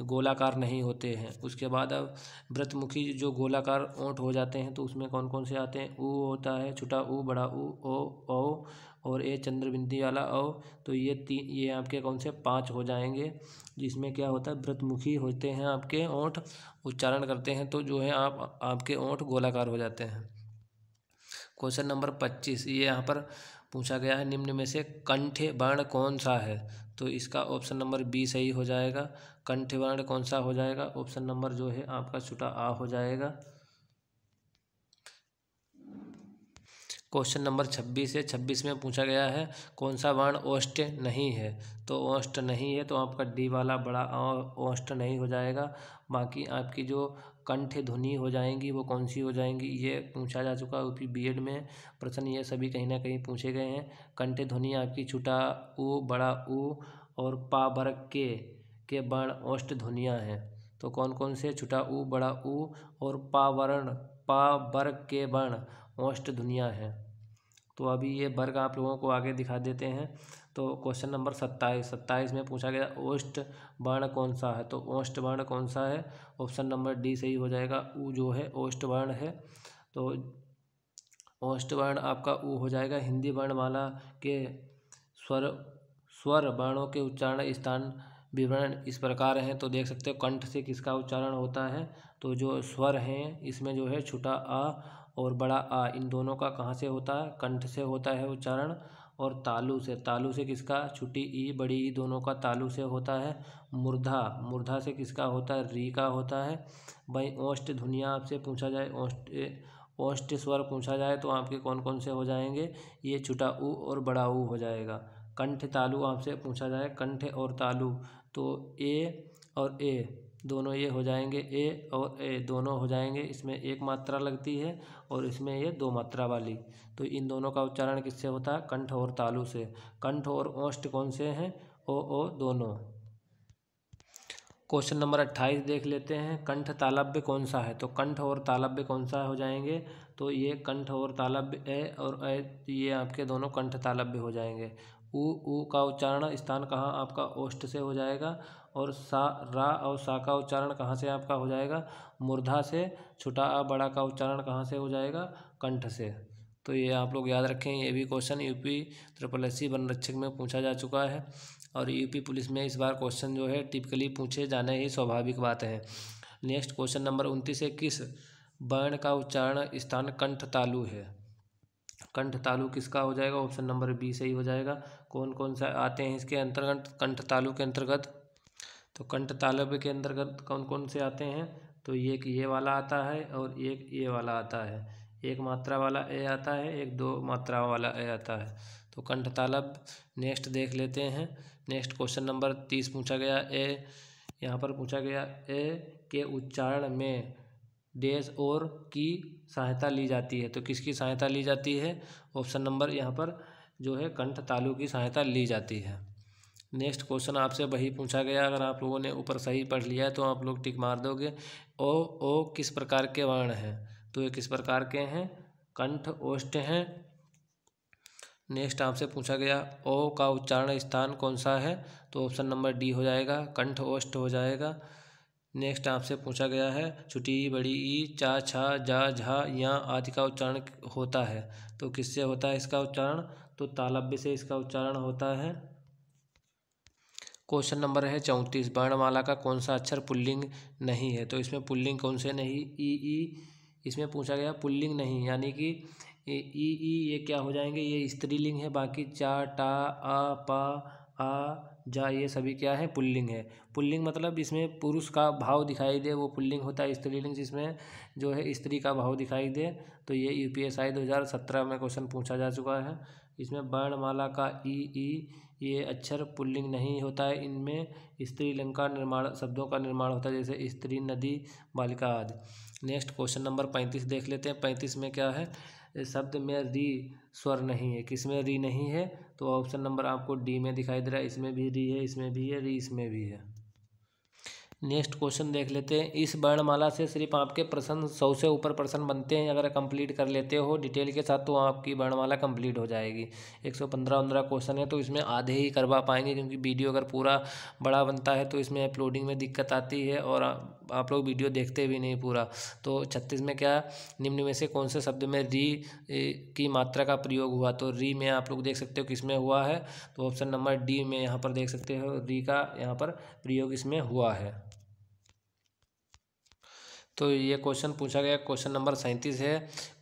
गोलाकार नहीं होते हैं उसके बाद अब व्रतमुखी जो गोलाकार ओंठ हो जाते हैं तो उसमें कौन कौन से आते हैं ऊ होता है छुटा ऊ बड़ा ऊ ओ ओ और ए चंद्रबिंदी वाला औ तो ये तीन ये आपके कौन से पाँच हो जाएंगे जिसमें क्या होता है व्रतमुखी होते हैं आपके ओंठ उच्चारण करते हैं तो जो है आप आपके ओंठ गोलाकार हो जाते हैं क्वेश्चन नंबर पच्चीस ये यहाँ पर पूछा गया है निम्न में से कंठ वर्ण कौन सा है तो इसका ऑप्शन नंबर बी सही हो जाएगा कंठ वर्ण कौन सा हो जाएगा ऑप्शन नंबर जो है आपका छुटा आ हो जाएगा क्वेश्चन नंबर छब्बीस है छब्बीस में पूछा गया है कौन सा वर्ण ओष्ट नहीं है तो ओष्ट नहीं है तो आपका डी वाला बड़ा ओष्ट नहीं हो जाएगा बाकी आपकी जो कंठ ध्वनि हो जाएंगी वो कौन सी हो जाएंगी ये पूछा जा चुका है यूपी बीएड में प्रश्न ये सभी कहीं ना कहीं पूछे गए हैं कंठ ध्वनि आपकी छोटा ऊ बड़ा ऊ और पा बर के के वर्ण ओष्ट ध्वनियाँ हैं तो कौन कौन से छुटा ऊ बड़ा ऊ और पावरण पावर के वर्ण ओष्ट दुनिया है तो अभी ये वर्ग आप लोगों को आगे दिखा देते हैं तो क्वेश्चन नंबर सत्ताईस सत्ताईस में पूछा गया ओष्ट वर्ण कौन सा है तो ओष्ट वर्ण कौन सा है ऑप्शन नंबर डी सही हो जाएगा ऊ जो है ओष्ट वर्ण है तो ओष्ट वर्ण आपका ऊ हो जाएगा हिंदी वर्णमाला के स्वर स्वर वर्णों के उच्चारण स्थान विवरण इस प्रकार हैं तो देख सकते हो कंठ से किसका उच्चारण होता है तो जो स्वर हैं इसमें जो है छुटा आ और बड़ा आ इन दोनों का कहाँ से होता है कंठ से होता है उच्चारण और तालु से तालु से किसका छुट्टी ई बड़ी ई दोनों का तालु से होता है मुर्धा मुर्धा से किसका होता है री का होता है भाई ओष्ट धुनिया आपसे पूछा जाए ओष्ट ओष्ट स्वर पूछा जाए तो आपके कौन कौन से हो जाएंगे ये छुटा ऊ और बड़ा ऊ हो जाएगा कंठ तालु आपसे पूछा जाए कंठ और तालु तो ए और ए दोनों ये हो जाएंगे ए और ए दोनों हो जाएंगे इसमें एक मात्रा लगती है और इसमें ये दो मात्रा वाली तो इन दोनों का उच्चारण किससे होता है कंठ और तालु से कंठ और ओष्ट कौन से हैं ओ ओ दोनों क्वेश्चन नंबर अट्ठाईस देख लेते हैं कंठ तालब्य कौन सा है तो कंठ और तालब्य कौन सा हो जाएंगे तो ये कंठ और तालब्य ए और ए ये आपके दोनों कंठ तालब्य हो जाएंगे ऊ ऊ का उच्चारण स्थान कहाँ आपका ओष्ट से हो जाएगा और सा रा और सा का उच्चारण कहाँ से आपका हो जाएगा मुर्धा से छोटा आ बड़ा का उच्चारण कहाँ से हो जाएगा कंठ से तो ये आप लोग याद रखें ये भी question UP triple S C वनरक्षक में पूछा जा चुका है और यूपी पुलिस में इस बार क्वेश्चन जो है टिपिकली पूछे जाने ही स्वाभाविक बात है नेक्स्ट क्वेश्चन नंबर उनतीस है किस वर्ण का उच्चारण स्थान कंठ तालु है कंठ तालु किसका हो जाएगा ऑप्शन नंबर बी सही हो जाएगा कौन कौन सा आते हैं इसके अंतर्गत कंठ तालु के अंतर्गत तो कंठ तालव्य के अंतर्गत कौन कौन से आते हैं तो एक ये वाला आता है और एक ये वाला आता है एक मात्रा वाला ए आता है एक दो मात्रा वाला ए आता है तो कंठ तालब नेक्स्ट देख लेते हैं नेक्स्ट क्वेश्चन नंबर तीस पूछा गया ए यहाँ पर पूछा गया ए के उच्चारण में डेस और की सहायता ली जाती है तो किसकी सहायता ली जाती है ऑप्शन नंबर यहाँ पर जो है कंठ तालु की सहायता ली जाती है नेक्स्ट क्वेश्चन आपसे वही पूछा गया अगर आप लोगों ने ऊपर सही पढ़ लिया है तो आप लोग टिक मार दोगे ओ ओ किस प्रकार के वर्ण हैं तो ये किस प्रकार के हैं कंठ ओष्ठ हैं नेक्स्ट आपसे पूछा गया ओ का उच्चारण स्थान कौन सा है तो ऑप्शन नंबर डी हो जाएगा कंठ ओष्ठ हो जाएगा नेक्स्ट आपसे पूछा गया है छुटी बड़ी ई चा छा जा झा या आदि का उच्चारण होता है तो किससे होता है इसका उच्चारण तो तालब्य से इसका उच्चारण होता है क्वेश्चन नंबर है चौंतीस वर्णमाला का कौन सा अक्षर पुल्लिंग नहीं है तो इसमें पुल्लिंग कौन से नहीं ई ई इसमें पूछा गया पुल्लिंग नहीं यानी कि ई ई ये क्या हो जाएंगे ये स्त्रीलिंग है बाकी चा टा आ पा आ जा ये सभी क्या है पुल्लिंग है पुल्लिंग मतलब इसमें पुरुष का भाव दिखाई दे वो पुल्लिंग होता है स्त्रीलिंग जिसमें जो है स्त्री का भाव दिखाई दे तो ये हज़ार सत्रह में क्वेश्चन पूछा जा चुका है इसमें वर्णमाला का ई ई ये अक्षर पुल्लिंग नहीं होता है इनमें स्त्री का निर्माण शब्दों का निर्माण होता है जैसे स्त्री नदी बालिका आदि नेक्स्ट क्वेश्चन नंबर पैंतीस देख लेते हैं पैंतीस में क्या है शब्द में री स्वर नहीं है किस में री नहीं है तो ऑप्शन नंबर आपको डी में दिखाई दे रहा है इसमें भी री है इसमें भी है री इसमें भी है नेक्स्ट क्वेश्चन देख लेते हैं इस वर्णमाला से सिर्फ आपके प्रश्न सौ से ऊपर प्रश्न बनते हैं अगर कंप्लीट कर लेते हो डिटेल के साथ तो आपकी वर्णमाला कंप्लीट हो जाएगी एक सौ पंद्रह पंद्रह क्वेश्चन है तो इसमें आधे ही करवा पाएंगे क्योंकि वीडियो अगर पूरा बड़ा बनता है तो इसमें अपलोडिंग में दिक्कत आती है और आप लोग वीडियो देखते भी नहीं पूरा तो छत्तीस में क्या निम्न में से कौन से शब्द में री की मात्रा का प्रयोग हुआ तो री में आप लोग देख सकते हो किस में हुआ है तो ऑप्शन नंबर डी में यहाँ पर देख सकते हो री का यहाँ पर प्रयोग इसमें हुआ है तो ये क्वेश्चन पूछा गया क्वेश्चन नंबर सैंतीस है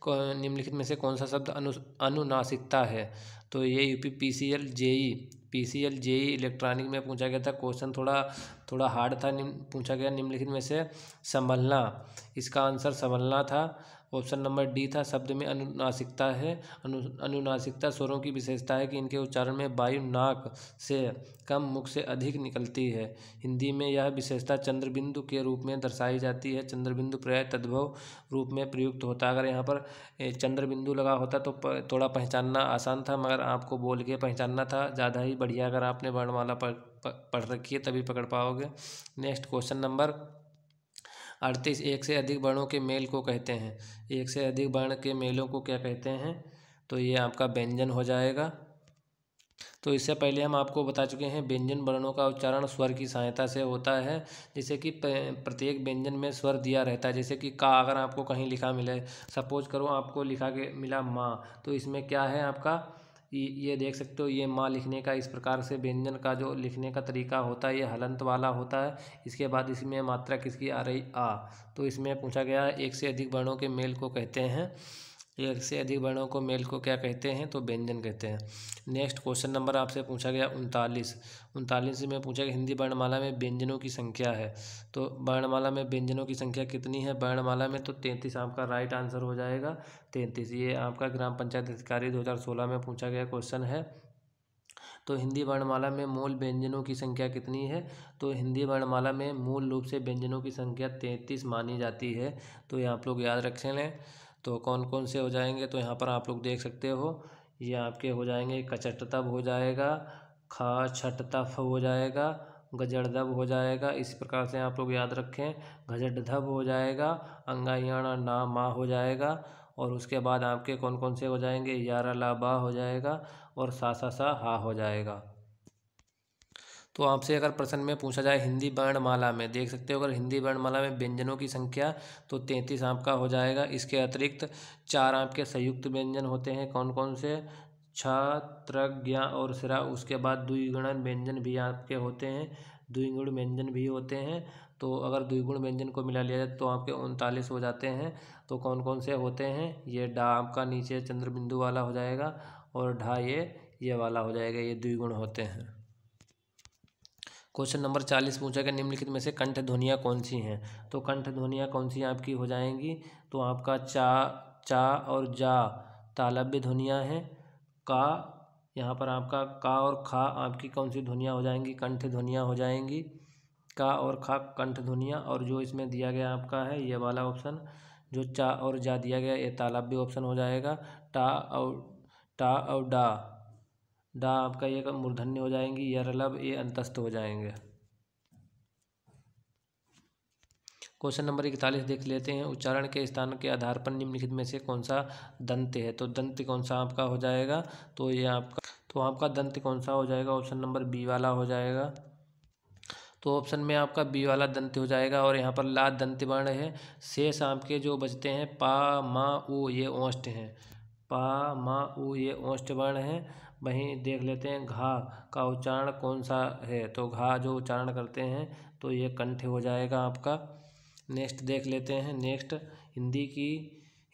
निम्नलिखित में से कौन सा शब्द अनु अनुनासिकता है तो ये UP PCL JE PCL JE electronic में पूछा गया था क्वेश्चन थोड़ा थोड़ा हार्ड था निम्न पूछा गया निम्नलिखित में से संभलना इसका आंसर संभलना था ऑप्शन नंबर डी था शब्द में अनुनासिकता है अनु अनुनासिकता स्वरों की विशेषता है कि इनके उच्चारण में वायु नाक से कम मुख से अधिक निकलती है हिंदी में यह विशेषता चंद्रबिंदु के रूप में दर्शाई जाती है चंद्रबिंदु प्राय तद्भव रूप में प्रयुक्त होता है अगर यहाँ पर चंद्रबिंदु लगा होता तो थोड़ा पहचानना आसान था मगर आपको बोल के पहचानना था ज़्यादा ही बढ़िया अगर आपने वर्णमाला पढ़ रखी है तभी पकड़ पाओगे नेक्स्ट क्वेश्चन नंबर अड़तीस एक से अधिक वर्णों के मेल को कहते हैं एक से अधिक वर्ण के मेलों को क्या कहते हैं तो ये आपका व्यंजन हो जाएगा तो इससे पहले हम आपको बता चुके हैं व्यंजन वर्णों का उच्चारण स्वर की सहायता से होता है जैसे कि प्रत्येक व्यंजन में स्वर दिया रहता है जैसे कि का अगर आपको कहीं लिखा मिले सपोज करो आपको लिखा के मिला माँ तो इसमें क्या है आपका ये देख सकते हो ये माँ लिखने का इस प्रकार से व्यंजन का जो लिखने का तरीका होता है ये हलंत वाला होता है इसके बाद इसमें मात्रा किसकी आ रही आ तो इसमें पूछा गया एक से अधिक वर्णों के मेल को कहते हैं तो एक से अधिक वर्णों को मेल को क्या कहते हैं तो व्यंजन कहते हैं नेक्स्ट क्वेश्चन नंबर आपसे पूछा गया उनतालीस उनतालीस में पूछा गया हिंदी वर्णमाला में व्यंजनों की संख्या है तो वर्णमाला में व्यंजनों की संख्या कितनी है वर्णमाला में तो तैंतीस आपका राइट आंसर हो जाएगा तैंतीस ये आपका ग्राम पंचायत अधिकारी दो में पूछा गया क्वेश्चन है तो हिंदी वर्णमाला में मूल व्यंजनों की संख्या कितनी है तो हिंदी वर्णमाला में मूल रूप से व्यंजनों की संख्या तैंतीस मानी जाती है तो ये आप लोग याद रख लें तो कौन कौन से हो जाएंगे तो यहाँ पर आप लोग देख सकते हो ये आपके हो जाएंगे कचटतब हो जाएगा खा छट तफ हो जाएगा गजड़धब हो जाएगा इस प्रकार से आप लोग याद रखें गजड़धब हो जाएगा अंगाइयाणा ना माँ हो जाएगा और उसके बाद आपके कौन कौन से हो जाएंगे यारा ला बा हो जाएगा और सा सा सा हा हो जाएगा तो आपसे अगर प्रश्न में पूछा जाए हिंदी वर्णमाला में देख सकते हो अगर हिंदी वर्णमाला में व्यंजनों की संख्या तो तैंतीस आपका हो जाएगा इसके अतिरिक्त चार आपके संयुक्त व्यंजन होते हैं कौन कौन से छत्रज्ञा और सिरा उसके बाद द्विगुणन व्यंजन भी आपके होते हैं द्विगुण व्यंजन भी होते हैं तो अगर द्विगुण व्यंजन को मिला लिया जाए तो आपके उनतालीस हो जाते हैं तो कौन कौन से होते हैं ये डा आपका नीचे चंद्रबिंदु वाला हो जाएगा और ढा ये ये वाला हो जाएगा ये द्विगुण होते हैं क्वेश्चन नंबर चालीस पूछा गया निम्नलिखित में से कंठ ध्वनियाँ कौन सी हैं तो कंठ ध्वनियाँ कौन सी आपकी हो जाएंगी तो आपका चा चा और जा तालब्य ध्वनियाँ हैं का यहाँ पर आपका का और खा आपकी कौन सी ध्वनियाँ हो जाएंगी कंठ ध्वनियाँ हो जाएंगी का और खा कंठ ध्वनियाँ और जो इसमें दिया गया आपका है ये वाला ऑप्शन जो चा और जा दिया गया ये तालाब भी ऑप्शन हो जाएगा टा और टा और डा डा आपका ये मूर्धन्य हो जाएंगी रलब ये अंतस्थ हो जाएंगे क्वेश्चन नंबर इकतालीस देख लेते हैं उच्चारण के स्थान के आधार पर निम्नलिखित में से कौन सा दंत है तो दंत कौन सा आपका हो जाएगा तो ये आपका तो आपका दंत कौन सा हो जाएगा ऑप्शन नंबर बी वाला हो जाएगा तो ऑप्शन में आपका बी वाला दंत हो जाएगा और यहाँ पर ला दंत वर्ण है शेष आपके जो बचते हैं पा मा ऊ ये ओष्ट हैं पा मा ऊ ये ओष्ट वर्ण हैं वहीं देख लेते हैं घा का उच्चारण कौन सा है तो घा जो उच्चारण करते हैं तो ये कंठ हो जाएगा आपका नेक्स्ट देख लेते हैं नेक्स्ट हिंदी की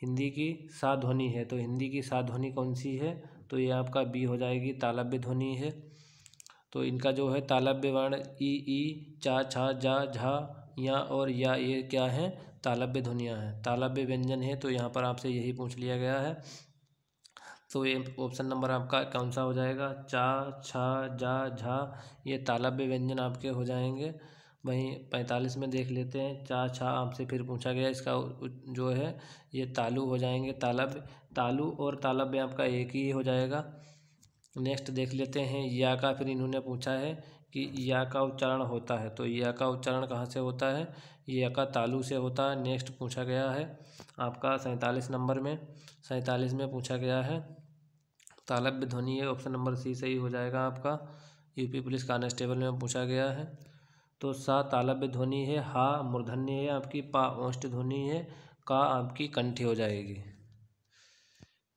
हिंदी की सा ध्वनि है तो हिंदी की सा ध्वनि कौन सी है तो ये आपका बी हो जाएगी तालब्य ध्वनि है तो इनका जो है तालब्य वर्ण ई ई चा छा जा झा या और या ये क्या है तालब्य ध्वनियाँ हैं तालब्य व्यंजन है तो यहाँ पर आपसे यही पूछ लिया गया है तो ये ऑप्शन नंबर आपका कौन सा हो जाएगा चा छा जा झा ये तालब्य व्यंजन आपके हो जाएंगे वहीं पैंतालीस में देख लेते हैं चा छा आपसे फिर पूछा गया इसका जो है ये तालु हो जाएंगे तालब तालु और तालब्य आपका एक ही हो जाएगा नेक्स्ट देख लेते हैं या का फिर इन्होंने पूछा है कि या का उच्चारण होता है तो या का उच्चारण कहाँ से होता है या का तालु से होता है नेक्स्ट पूछा गया है आपका सैंतालीस नंबर में सैंतालीस में पूछा गया है तालब्य ध्वनि है ऑप्शन नंबर सी सही हो जाएगा आपका यूपी पुलिस कांस्टेबल में पूछा गया है तो सा तालब्य ध्वनि है हा मूर्धन्य है आपकी पा ओष्ट ध्वनि है का आपकी कंठी हो जाएगी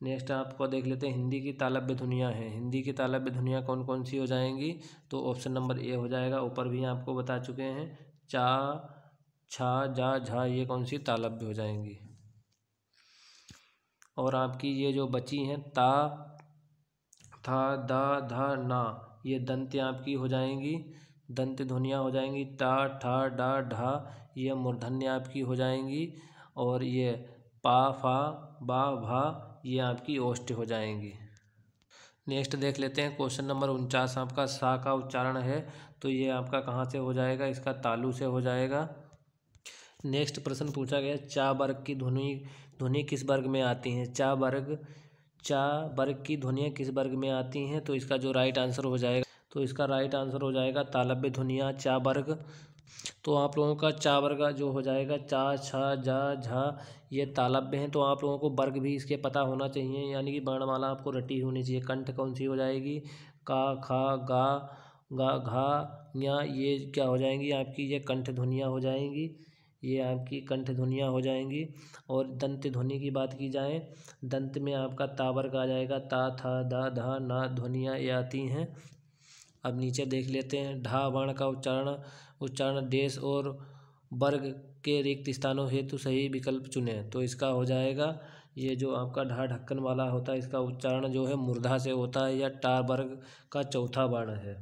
नेक्स्ट आपको देख लेते हैं हिंदी की तालब्य धुनिया है हिंदी की तालब्य धुनिया कौन कौन सी हो जाएंगी तो ऑप्शन नंबर ए हो जाएगा ऊपर भी आपको बता चुके हैं चा छा जा झा ये कौन सी तालब्य हो जाएंगी और आपकी ये जो बची हैं ता था द धा ना ये दंतें आपकी हो जाएंगी दंत ध्वनियाँ हो जाएंगी टा ठा डा ढा ये मूर्धन्य आपकी हो जाएंगी और ये पा फा बा भा ये आपकी ओष्ट हो जाएंगी नेक्स्ट देख लेते हैं क्वेश्चन नंबर उनचास आपका सा का उच्चारण है तो ये आपका कहाँ से हो जाएगा इसका तालू से हो जाएगा नेक्स्ट प्रश्न पूछा गया चा वर्ग की ध्वनि ध्वनि किस वर्ग में आती हैं चा वर्ग चा वर्ग की ध्वनियाँ किस वर्ग में आती हैं तो इसका जो राइट आंसर हो जाएगा तो इसका राइट आंसर हो जाएगा तालब्य ध्वनियाँ चा वर्ग तो आप लोगों का चा वर्ग जो हो जाएगा चा छा जा झा ये तालब्य हैं तो आप लोगों को वर्ग भी इसके पता होना चाहिए यानी कि वर्णमाला आपको रटी होनी चाहिए कंठ कौन सी हो जाएगी का खा गा गा घा या ये क्या हो जाएंगी आपकी ये कंठ ध्वनियाँ हो जाएंगी ये आपकी कंठ ध्वनियाँ हो जाएंगी और दंत ध्वनि की बात की जाए दंत में आपका तावर का आ जाएगा ता था दा धा ना ध्वनियाँ ये आती हैं अब नीचे देख लेते हैं ढा वर्ण का उच्चारण उच्चारण देश और वर्ग के रिक्त स्थानों हेतु सही विकल्प चुने तो इसका हो जाएगा ये जो आपका ढा ढक्कन वाला होता है इसका उच्चारण जो है मुर्धा से होता है या टार वर्ग का चौथा वर्ण है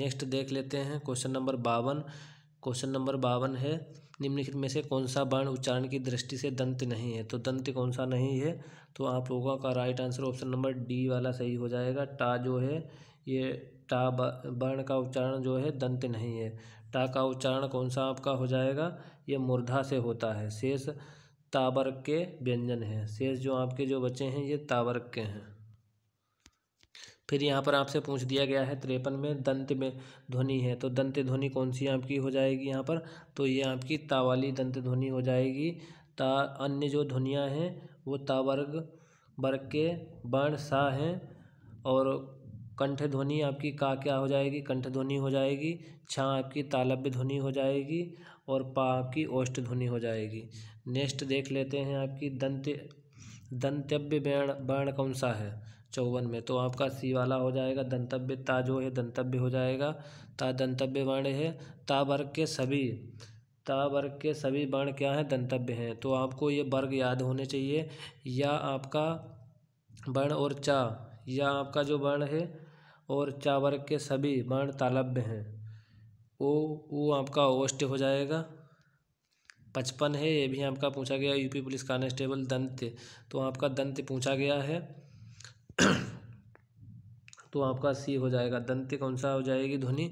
नेक्स्ट देख लेते हैं क्वेश्चन नंबर बावन क्वेश्चन नंबर बावन है निम्नलिखित में से कौन सा वर्ण उच्चारण की दृष्टि से दंत नहीं है तो दंत कौन सा नहीं है तो आप लोगों का right answer option number D वाला सही हो जाएगा टा जो है ये टा वर्ण का उच्चारण जो है दंत नहीं है टा का उच्चारण कौन सा आपका हो जाएगा ये मूर्धा से होता है शेष ताबर के व्यंजन है शेष जो आपके जो बच्चे हैं ये ताबर के हैं फिर यहाँ पर आपसे पूछ दिया गया है त्रेपन में दंत में ध्वनि है तो दंत ध्वनि कौन सी आपकी हो जाएगी यहाँ पर तो ये आपकी तावाली दंत ध्वनि हो जाएगी ता अन्य जो ध्वनियाँ हैं वो तावर्ग वर्ग के वर्ण सा हैं और कंठ ध्वनि आपकी का क्या हो जाएगी कंठ ध्वनि हो जाएगी छा आपकी तालब्य ध्वनि हो जाएगी और पा आपकी ओष्ठ ध्वनि हो जाएगी नेक्स्ट देख लेते हैं आपकी दंत दंतव्य वर्ण वर्ण कौन सा है चौवन में तो आपका सी वाला हो जाएगा दंतव्य ता जो है दंतव्य हो जाएगा ता दंतव्य बाण है ता वर्ग के सभी ता वर्ग के सभी बाण क्या हैं दंतव्य हैं तो आपको ये वर्ग याद होने चाहिए या आपका वर्ण और चा या आपका जो वर्ण है और चा वर्ग के सभी वर्ण तालब्य हैं ओ वो आपका ओष्ट हो जाएगा पचपन है ये भी आपका पूछा गया यूपी पुलिस कांस्टेबल दंत तो आपका दंत पूछा गया है तो आपका सी हो जाएगा दंत्य कौन सा हो जाएगी ध्वनि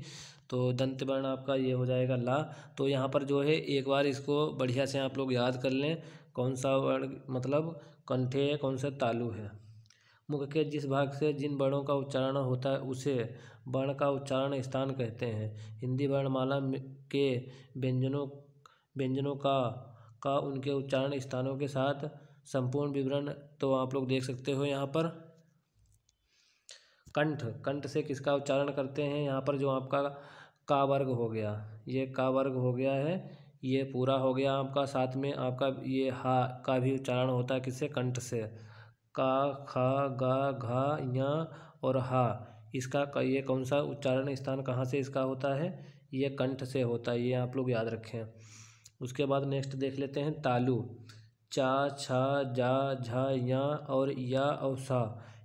तो दंत वर्ण आपका ये हो जाएगा ला तो यहाँ पर जो है एक बार इसको बढ़िया से आप लोग याद कर लें कौन सा वर्ण मतलब कंठे है कौन सा तालु है मुख के जिस भाग से जिन वर्णों का उच्चारण होता है उसे वर्ण का उच्चारण स्थान कहते हैं हिंदी वर्णमाला के व्यंजनों व्यंजनों का का उनके उच्चारण स्थानों के साथ संपूर्ण विवरण तो आप लोग देख सकते हो यहाँ पर कंठ कंठ से किसका उच्चारण करते हैं यहाँ पर जो आपका का वर्ग हो गया ये का वर्ग हो गया है ये पूरा हो गया आपका साथ में आपका ये हा का भी उच्चारण होता है किससे कंठ से का खा गा घा या और हा इसका ये कौन सा उच्चारण स्थान कहाँ से इसका होता है ये कंठ से होता है ये आप लोग याद रखें उसके बाद नेक्स्ट देख लेते हैं तालु चा छा जा झा या और या और सा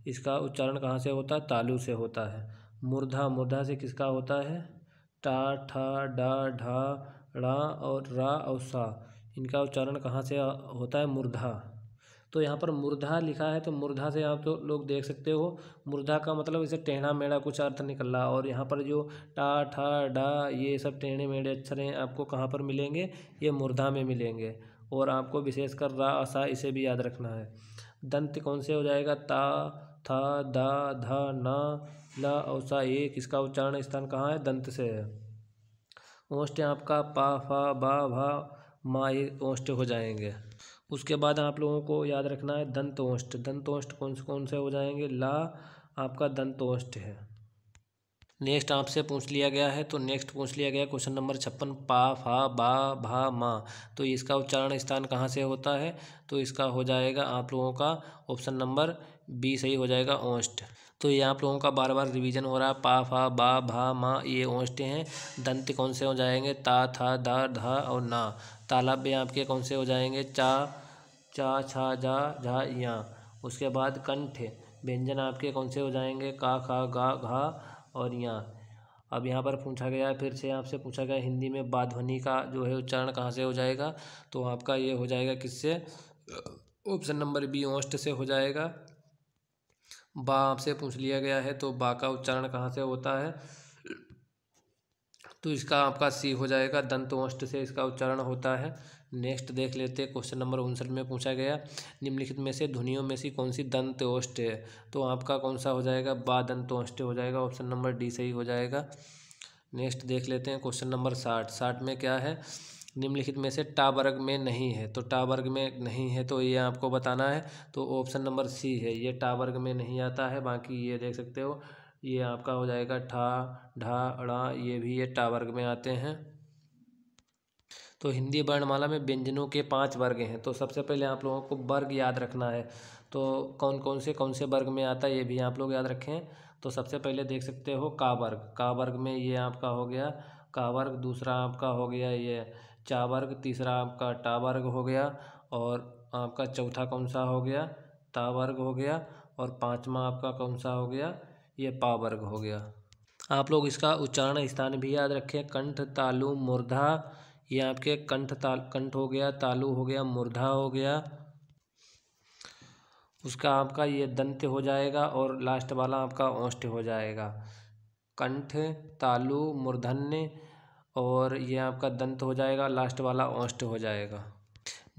इसका उच्चारण कहाँ से होता है तालु से होता है मुर्धा मुर्धा से किसका होता है टा ठा डा ढा ड़ा और रा और सा इनका उच्चारण कहाँ से होता है मुर्धा तो यहाँ पर मुर्धा लिखा है तो मुर्धा से आप तो लोग देख सकते हो मुर्धा का मतलब इसे टेढ़ा मेढ़ा कुछ अर्थ निकल रहा और यहाँ पर जो टा ठा डा ये सब टेढ़े मेढ़े अक्षर हैं आपको कहाँ पर मिलेंगे ये मुर्धा में मिलेंगे और आपको विशेषकर रा असा इसे भी याद रखना है दंत कौन से हो जाएगा ता थ द ध न ल औसा एक इसका उच्चारण स्थान कहाँ है दंत से है ओष्ट आपका पा फा बा भा मा ये ओष्ट हो जाएंगे उसके बाद आप लोगों को याद रखना है दंत ओष्ट दंत ओष्ट कौन से कौन से हो जाएंगे ला आपका दंत ओष्ट है नेक्स्ट आपसे पूछ लिया गया है तो नेक्स्ट पूछ लिया गया क्वेश्चन नंबर छप्पन पा फा बा भा मा तो इसका उच्चारण स्थान कहाँ से होता है तो इसका हो जाएगा आप लोगों का ऑप्शन नंबर बी सही हो जाएगा ओंस्ट तो ये आप लोगों का बार बार रिवीजन हो रहा है पा फा बा भा मा ये ओंस्टे हैं दंत कौन से हो जाएंगे ता था दा धा और ना तालाब्य आपके कौन से हो जाएंगे चा चा छा जा झा या उसके बाद कंठ व्यंजन आपके कौन से हो जाएंगे का खा गा घा और या अब यहाँ पर पूछा गया फिर से आपसे पूछा गया हिंदी में बाध्वनि का जो है उच्चारण कहाँ से हो जाएगा तो आपका ये हो जाएगा किससे ऑप्शन नंबर बी ओस्ट से हो जाएगा बा आपसे पूछ लिया गया है तो बा का उच्चारण कहाँ से होता है तो इसका आपका सी हो जाएगा दंतवंष्ट से इसका उच्चारण होता है नेक्स्ट देख लेते हैं क्वेश्चन नंबर उनसठ में पूछा गया निम्नलिखित में से ध्वनियों में से कौन सी दंत ओष्ट है तो आपका कौन सा हो जाएगा बा दंत ओष्ट हो जाएगा ऑप्शन नंबर डी सही हो जाएगा नेक्स्ट देख लेते हैं क्वेश्चन नंबर साठ साठ में क्या है निम्नलिखित में से टावर्ग में नहीं है तो टावर्ग में नहीं है तो ये आपको बताना है तो ऑप्शन नंबर सी है ये टावर्ग में नहीं आता है बाकी ये देख सकते हो ये आपका हो जाएगा ठा ढा अड़ा ये भी ये टावर्ग में आते हैं तो हिंदी वर्णमाला में व्यंजनों के पांच वर्ग हैं तो सबसे पहले आप लोगों को वर्ग याद रखना है तो कौन कौन से कौन से वर्ग में आता है ये भी आप लोग याद रखें तो सबसे पहले देख सकते हो का वर्ग का वर्ग में ये आपका हो गया का वर्ग दूसरा आपका हो गया ये चा वर्ग तीसरा आपका टा वर्ग हो गया और आपका चौथा कौन सा हो गया ता वर्ग हो गया और पाँचवा आपका कौन सा हो गया ये पा वर्ग हो गया आप लोग इसका उच्चारण स्थान भी याद रखें कंठ तालु मुर्धा ये आपके कंठ ताल कंठ हो गया तालु हो गया मुर्धा हो गया उसका आपका ये दंत हो जाएगा और लास्ट वाला आपका औष्ट हो जाएगा कंठ तालु मूर्धन्य और ये आपका दंत हो जाएगा लास्ट वाला ओष्ट हो जाएगा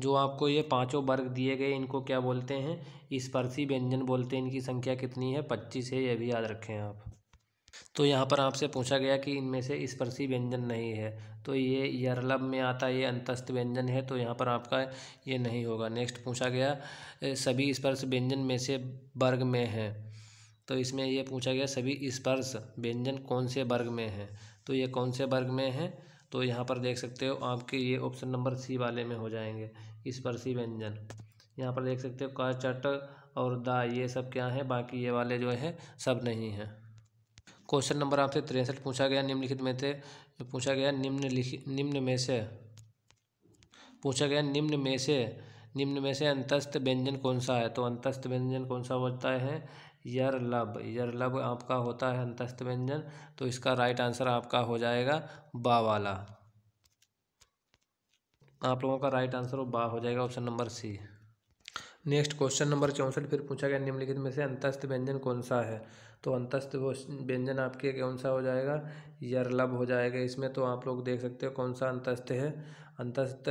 जो आपको ये पांचों वर्ग दिए गए इनको क्या बोलते हैं स्पर्शी व्यंजन बोलते हैं इनकी संख्या कितनी है पच्चीस है ये भी याद रखें आप तो यहाँ पर आपसे पूछा गया कि इनमें से स्पर्शी व्यंजन नहीं है तो ये यरलब में आता ये अंतस्थ व्यंजन है तो यहाँ पर आपका ये नहीं होगा नेक्स्ट पूछा गया सभी स्पर्श व्यंजन में से वर्ग में हैं तो इसमें यह पूछा गया सभी स्पर्श व्यंजन कौन से वर्ग में हैं तो ये कौन से वर्ग में है तो यहाँ पर देख सकते हो आपके ये ऑप्शन नंबर सी वाले में हो जाएंगे इस पर सी व्यंजन यहाँ पर देख सकते हो क चट और दा ये सब क्या है बाकी ये वाले जो हैं सब नहीं हैं क्वेश्चन नंबर आपसे तिरसठ पूछा गया निम्नलिखित में से पूछा गया निम्नलिखित निम्न में से पूछा गया निम्न में से निम्न में से अंतस्थ व्यंजन कौन सा है तो अंतस्थ व्यंजन कौन सा होता है यरलब यरलब आपका होता है अंतस्थ व्यंजन तो इसका राइट आंसर आपका हो जाएगा बा वाला आप लोगों का राइट आंसर वो बा हो जाएगा option number C next question number चौंसठ फिर पूछा गया निम्नलिखित में से अंतस्थ व्यंजन कौन सा है तो अंतस्थ व्यंजन आपके कौन सा हो जाएगा यरलब हो जाएगा इसमें तो आप लोग देख सकते हो कौन सा अंतस्थ है अंतस्थ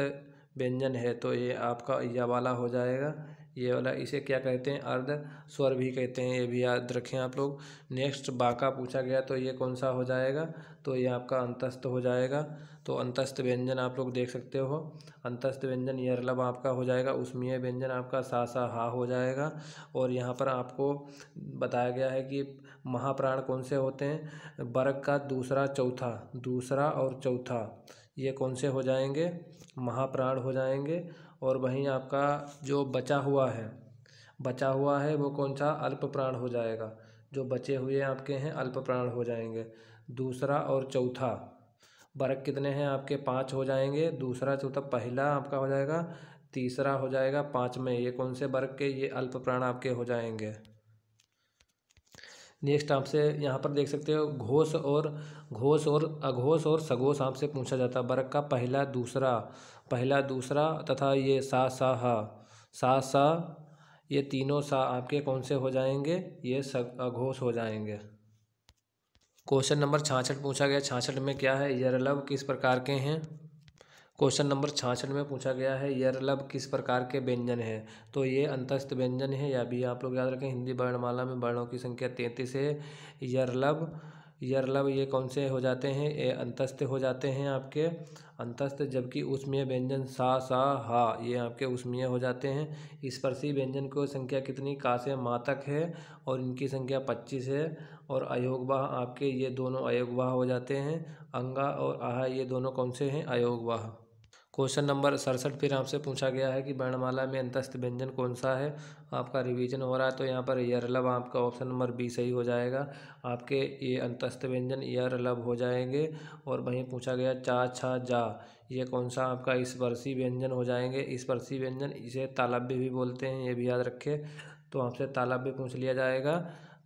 व्यंजन है तो ये आपका या वाला हो जाएगा ये वाला इसे क्या कहते हैं अर्ध स्वर भी कहते हैं ये भी याद रखें आप लोग नेक्स्ट बाका पूछा गया तो ये कौन सा हो जाएगा तो ये आपका अंतस्थ हो जाएगा तो अंतस्थ व्यंजन आप लोग देख सकते हो अंतस्थ व्यंजन ये रलब आपका हो जाएगा उसमें व्यंजन आपका सा सा हा हो जाएगा और यहाँ पर आपको बताया गया है कि महाप्राण कौन से होते हैं बर्ग का दूसरा चौथा दूसरा और चौथा ये कौन से हो जाएंगे महाप्राण हो जाएंगे और वहीं आपका जो बचा हुआ है बचा हुआ है वो कौन सा अल्प प्राण हो जाएगा जो बचे हुए आपके हैं अल्प प्राण हो जाएंगे दूसरा और चौथा वर्ग कितने हैं आपके पाँच हो जाएंगे दूसरा चौथा पहला आपका हो जाएगा तीसरा हो जाएगा पाँच में ये कौन से वर्ग के ये अल्प प्राण आपके हो जाएंगे नेक्स्ट आपसे यहाँ पर देख सकते हो घोष और घोष और अघोष और सघोष आपसे पूछा जाता है वर्ग का पहला दूसरा पहला दूसरा तथा ये सा सा हा सा सा ये तीनों सा आपके कौन से हो जाएंगे ये अघोष हो जाएंगे क्वेश्चन नंबर छाछठ पूछा गया छाछठ में क्या है यरलब किस प्रकार के हैं क्वेश्चन नंबर छाछठ में पूछा गया है यरलब किस प्रकार के व्यंजन है तो ये अंतस्थ व्यंजन है या भी आप लोग याद रखें हिंदी वर्णमाला में वर्णों की संख्या तैंतीस है यरलब यरलव ये कौन से हो जाते हैं ये अंतस्थ हो जाते हैं आपके अंतस्थ जबकि उष्मीय व्यंजन सा सा हा ये आपके उष्मीय हो जाते हैं स्पर्शी व्यंजन को संख्या कितनी का से मा तक है और इनकी संख्या पच्चीस है और अयोगवाह आपके ये दोनों अयोगवाह हो जाते हैं अंगा और आहा ये दोनों कौन से हैं अयोगवाह क्वेश्चन नंबर सड़सठ फिर आपसे पूछा गया है कि वर्णमाला में अंतस्थ व्यंजन कौन सा है आपका रिवीजन हो रहा है तो यहाँ पर यरलब आपका ऑप्शन नंबर बी सही हो जाएगा आपके ये अंतस्थ व्यंजन यरलब हो जाएंगे और वहीं पूछा गया चा छा जा ये कौन सा आपका स्पर्शी व्यंजन हो जाएंगे स्पर्शी व्यंजन इसे तालाब्य भी बोलते हैं ये भी याद रखे तो आपसे तालाब्य पूछ लिया जाएगा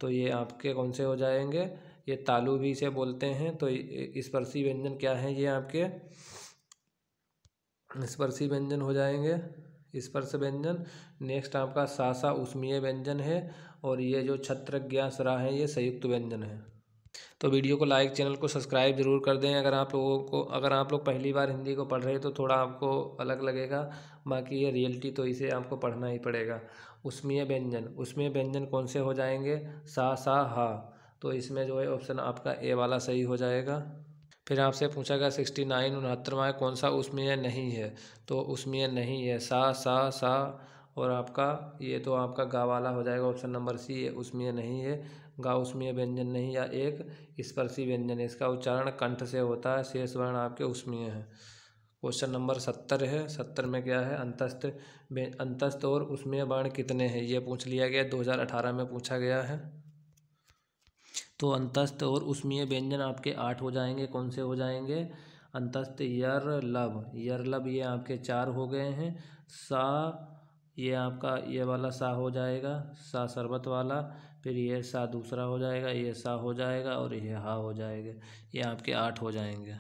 तो ये आपके कौन से हो जाएंगे ये तालु भी इसे बोलते हैं तो स्पर्शी व्यंजन क्या है ये आपके स्पर्शी व्यंजन हो जाएंगे स्पर्श व्यंजन नेक्स्ट आपका सासा उष्मीय व्यंजन है और ये जो ज्ञासरा है ये संयुक्त व्यंजन है तो वीडियो को लाइक चैनल को सब्सक्राइब जरूर कर दें अगर आप लोगों को अगर आप लोग पहली बार हिंदी को पढ़ रहे हैं तो थोड़ा आपको अलग लगेगा बाकी ये रियलिटी तो इसे आपको पढ़ना ही पड़ेगा उसमें व्यंजन उसमें व्यंजन कौन से हो जाएंगे सा सा हा तो इसमें जो है ऑप्शन आपका ए वाला सही हो जाएगा फिर आपसे पूछा गया सिक्सटी नाइन उनहत्तरवा कौन सा उसमें नहीं है तो उसमें नहीं है सा सा सा और आपका ये तो आपका गा वाला हो जाएगा ऑप्शन नंबर सी उसमें नहीं है गा उसमें व्यंजन नहीं या एक स्पर्शी व्यंजन है इसका उच्चारण कंठ से होता है शेष वर्ण आपके उसमें है क्वेश्चन नंबर सत्तर है सत्तर में क्या है अंतस्थ अंतस्थ और उसमें वर्ण कितने हैं ये पूछ लिया गया दो हज़ार अठारह में पूछा गया है तो अंतस्थ और उष्मीय व्यंजन आपके आठ हो जाएंगे कौन से हो जाएंगे अंतस्थ यर लब यर लब ये आपके चार हो गए हैं सा ये आपका ये वाला सा हो जाएगा सा शरबत वाला फिर ये सा दूसरा हो जाएगा ये सा हो जाएगा और ये हा हो जाएगा ये आपके आठ हो जाएंगे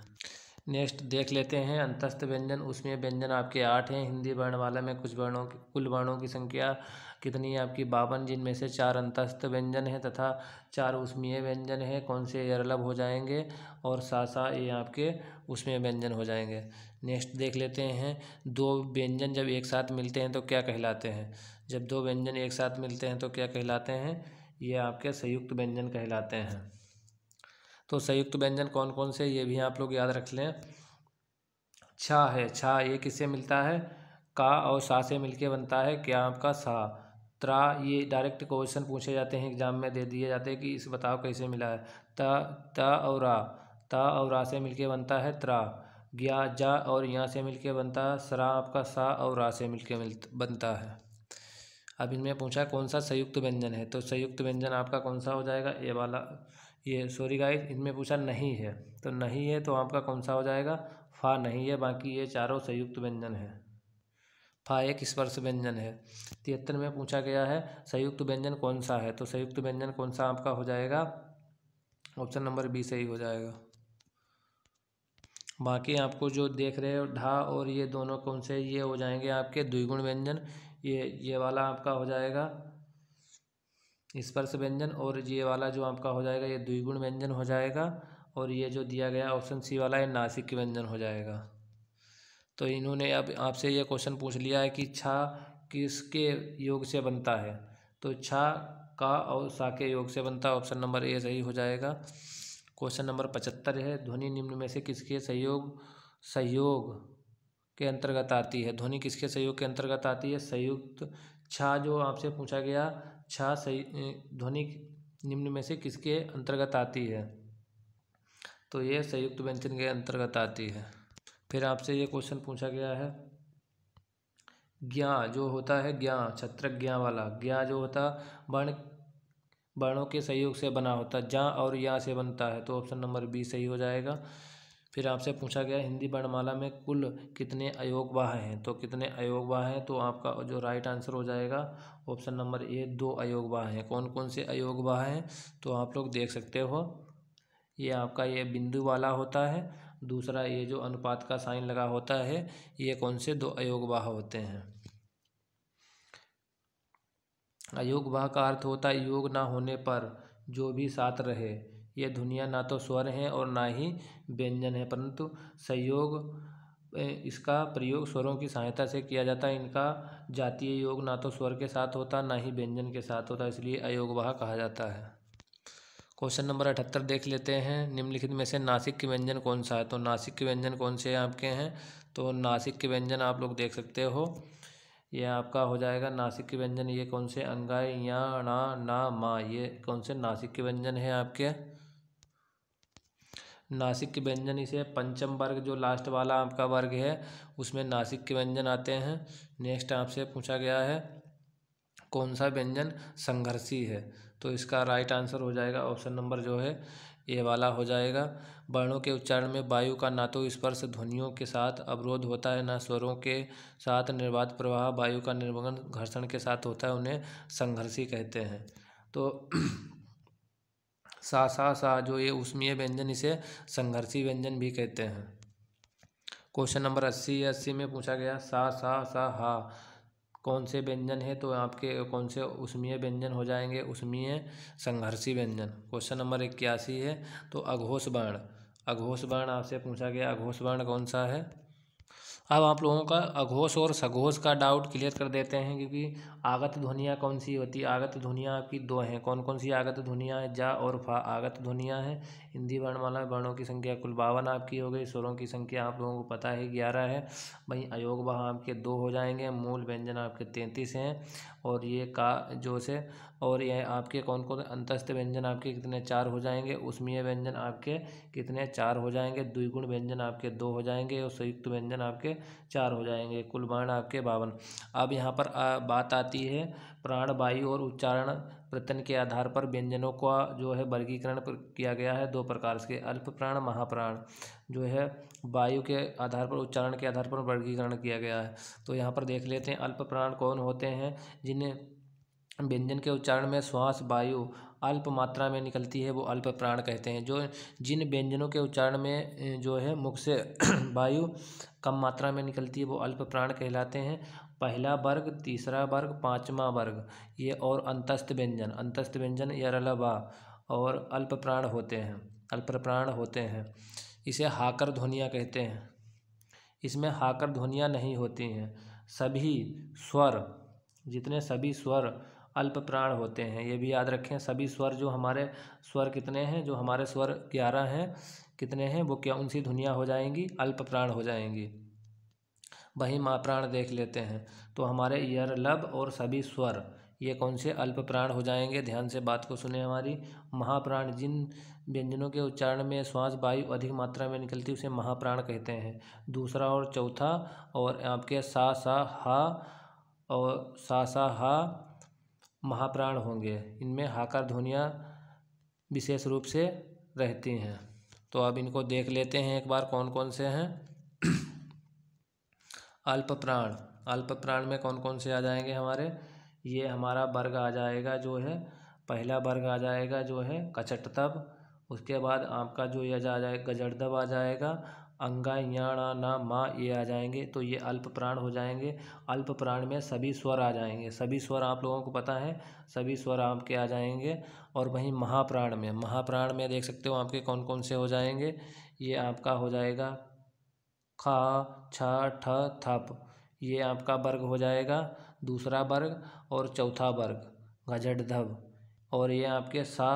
नेक्स्ट देख लेते हैं अंतस्थ व्यंजन उसमें व्यंजन आपके आठ हैं हिंदी वर्ण वाला में कुछ वर्णों की कुल वर्णों की संख्या कितनी है आपकी बावन जिनमें से चार अंतस्थ व्यंजन है तथा चार उष्मीय व्यंजन है कौन से एयरलब हो जाएंगे और सा सा ये आपके उष्मीय व्यंजन हो जाएंगे नेक्स्ट देख लेते हैं दो व्यंजन जब एक साथ मिलते हैं तो क्या कहलाते हैं जब दो व्यंजन एक साथ मिलते हैं तो क्या कहलाते हैं ये आपके संयुक्त व्यंजन कहलाते हैं तो संयुक्त व्यंजन कौन कौन से ये भी आप लोग याद रख लें छा है छा ये किससे मिलता है का और सा से मिलके बनता है क्या आपका सा त्रा ये डायरेक्ट क्वेश्चन पूछे जाते हैं एग्जाम में दे दिए जाते हैं कि इस बताओ कैसे मिला है त त और रा त और रा से मिलके बनता है त्रा ग्या जा और यहाँ से मिलके बनता है सरा आपका सा और रा से मिलके मिल बनता है अब इनमें पूछा कौन सा संयुक्त व्यंजन है तो संयुक्त व्यंजन आपका कौन सा हो जाएगा ए वाला ये सॉरी गाइस इनमें पूछा नहीं है तो नहीं है तो आपका कौन सा हो जाएगा फा नहीं है बाकी ये चारों संयुक्त व्यंजन है फा एक स्पर्श व्यंजन है तिहत्तर में पूछा गया है संयुक्त व्यंजन कौन सा है तो संयुक्त व्यंजन कौन सा आपका हो जाएगा ऑप्शन नंबर बी सही हो जाएगा बाकी आपको जो देख रहे हो ढा और ये दोनों कौन से ये हो जाएंगे आपके द्विगुण व्यंजन ये ये वाला आपका हो जाएगा स्पर्श व्यंजन और ये वाला जो आपका हो जाएगा ये द्विगुण व्यंजन हो जाएगा और ये जो दिया गया ऑप्शन सी वाला ये नासिक व्यंजन हो जाएगा तो इन्होंने अब आपसे यह क्वेश्चन पूछ लिया है कि छा किसके योग से बनता है तो छा का और सा के योग से बनता है ऑप्शन नंबर ए सही हो जाएगा क्वेश्चन नंबर पचहत्तर है ध्वनि निम्न में से किसके सहयोग सहयोग के अंतर्गत आती है ध्वनि किसके सहयोग के अंतर्गत आती है संयुक्त छा जो आपसे पूछा गया छा सही ध्वनि निम्न में से किसके अंतर्गत आती है तो ये संयुक्त व्यंजन के अंतर्गत आती है फिर आपसे ये क्वेश्चन पूछा गया है ज्ञा जो होता है ज्ञा छत्र ज्ञा वाला ज्ञा जो होता वर्ण वर्णों के सहयोग से बना होता है जा और या से बनता है तो ऑप्शन नंबर बी सही हो जाएगा फिर आपसे पूछा गया हिंदी वर्णमाला में कुल कितने अयोगवाह हैं तो कितने अयोगवाह हैं तो आपका जो राइट आंसर हो जाएगा ऑप्शन नंबर ए दो अयोगवाह हैं कौन कौन से अयोगवाह हैं तो आप लोग देख सकते हो ये आपका ये बिंदु वाला होता है दूसरा ये जो अनुपात का साइन लगा होता है ये कौन से दो अयोगवाह होते हैं अयोगवाह का अर्थ होता है योग ना होने पर जो भी साथ रहे ये दुनिया ना तो स्वर हैं और ना ही व्यंजन है परंतु संयोग इसका प्रयोग स्वरों की सहायता से किया जाता है इनका जातीय योग ना तो स्वर के साथ होता ना ही व्यंजन के साथ होता इसलिए अयोगवाह कहा जाता है क्वेश्चन नंबर अठहत्तर देख लेते हैं निम्नलिखित में से नासिक के व्यंजन कौन सा है तो नासिक के व्यंजन कौन से आपके हैं तो नासिक के व्यंजन आप लोग देख सकते हो ये आपका हो जाएगा नासिक के व्यंजन ये कौन से अंगाई या ना ना मा ये कौन से नासिक के व्यंजन है आपके नासिक के व्यंजन इसे पंचम वर्ग जो लास्ट वाला आपका वर्ग है उसमें नासिक के व्यंजन आते हैं नेक्स्ट आपसे पूछा गया है कौन सा व्यंजन संघर्षी है तो इसका राइट आंसर हो जाएगा ऑप्शन नंबर जो है ये वाला हो जाएगा वर्णों के उच्चारण में वायु का ना तो स्पर्श ध्वनियों के साथ अवरोध होता है ना स्वरों के साथ निर्वात प्रवाह वायु का निर्वहन घर्षण के साथ होता है उन्हें संघर्षी कहते हैं तो सा सा सा जो ये उष्मीय व्यंजन इसे संघर्षी व्यंजन भी कहते हैं क्वेश्चन नंबर अस्सी अस्सी में पूछा गया सा सा सा हा कौन से व्यंजन है तो आपके कौन से उष्मीय व्यंजन हो जाएंगे उष्मीय संघर्षी व्यंजन क्वेश्चन नंबर इक्यासी है तो अघोष वर्ण अघोष वर्ण आपसे पूछा गया अघोष वर्ण कौन सा है अब आप लोगों का अघोष और सघोष का डाउट क्लियर कर देते हैं क्योंकि आगत ध्वनियाँ कौन सी होती है आगत ध्वनियाँ आपकी दो हैं कौन कौन सी आगत ध्वनियाँ हैं जा और फा आगत ध्वनियाँ हैं हिंदी वर्णमाला में वर्णों की संख्या कुल बावन आपकी हो गई स्वरों की संख्या आप लोगों को पता है ग्यारह है वहीं अयोग वह आपके दो हो जाएंगे मूल व्यंजन आपके तैंतीस हैं और ये का जो से और यह आपके कौन कौन अंतस्थ व्यंजन आपके कितने चार हो जाएंगे उसमीय व्यंजन आपके कितने चार हो जाएंगे द्विगुण व्यंजन आपके दो हो जाएंगे और संयुक्त व्यंजन आपके चार हो जाएंगे कुल वर्ण आपके बावन अब यहाँ पर बात आती है प्राण वायु और उच्चारण प्रत्यन के आधार पर व्यंजनों का जो है वर्गीकरण किया गया है दो प्रकार से अल्प प्राण महाप्राण जो है वायु के आधार पर उच्चारण के आधार पर वर्गीकरण किया गया है तो यहाँ पर देख लेते हैं अल्प प्राण कौन होते हैं जिन्हें व्यंजन के उच्चारण में श्वास वायु अल्प मात्रा में निकलती है वो अल्प प्राण कहते हैं जो जिन व्यंजनों के उच्चारण में जो है मुख से वायु कम मात्रा में निकलती है वो अल्प प्राण कहलाते हैं पहला वर्ग तीसरा वर्ग पाँचवा वर्ग ये और अंतस्थ व्यंजन अंतस्थ व्यंजन यरलबा और अल्प प्राण होते हैं अल्प प्राण होते हैं इसे हाकर ध्वनियाँ कहते हैं इसमें हाकर ध्वनियाँ नहीं होती हैं सभी स्वर जितने सभी स्वर अल्प प्राण होते हैं ये भी याद रखें सभी स्वर जो हमारे स्वर कितने हैं जो हमारे स्वर ग्यारह हैं कितने हैं वो क्या उनसी धुनिया हो जाएंगी अल्प प्राण हो जाएंगी वहीं प्राण देख लेते हैं तो हमारे यर लब और सभी स्वर ये कौन से अल्प प्राण हो जाएंगे ध्यान से बात को सुने हमारी महाप्राण जिन व्यंजनों के उच्चारण में श्वास वायु अधिक मात्रा में निकलती उसे महाप्राण कहते हैं दूसरा और चौथा और आपके सा सा हा और सा सा हा महाप्राण होंगे इनमें हाकर ध्वनियाँ विशेष रूप से रहती हैं तो अब इनको देख लेते हैं एक बार कौन कौन से हैं अल्पप्राण अल्पप्राण में कौन कौन से आ जाएंगे हमारे ये हमारा वर्ग आ जाएगा जो है पहला वर्ग आ जाएगा जो है कचटतब उसके बाद आपका जो यज आ जाएगा गजटदब आ जाएगा अंगा याणा ना माँ ये आ जाएंगे तो ये अल्प प्राण हो जाएंगे अल्प प्राण में सभी स्वर आ जाएंगे सभी स्वर आप लोगों को पता है सभी स्वर आपके आ जाएंगे और वहीं महाप्राण में महाप्राण में देख सकते हो आपके कौन कौन से हो जाएंगे ये आपका हो जाएगा ख छ ठ थप ये आपका वर्ग हो जाएगा दूसरा वर्ग और चौथा वर्ग घजट धब और ये आपके सा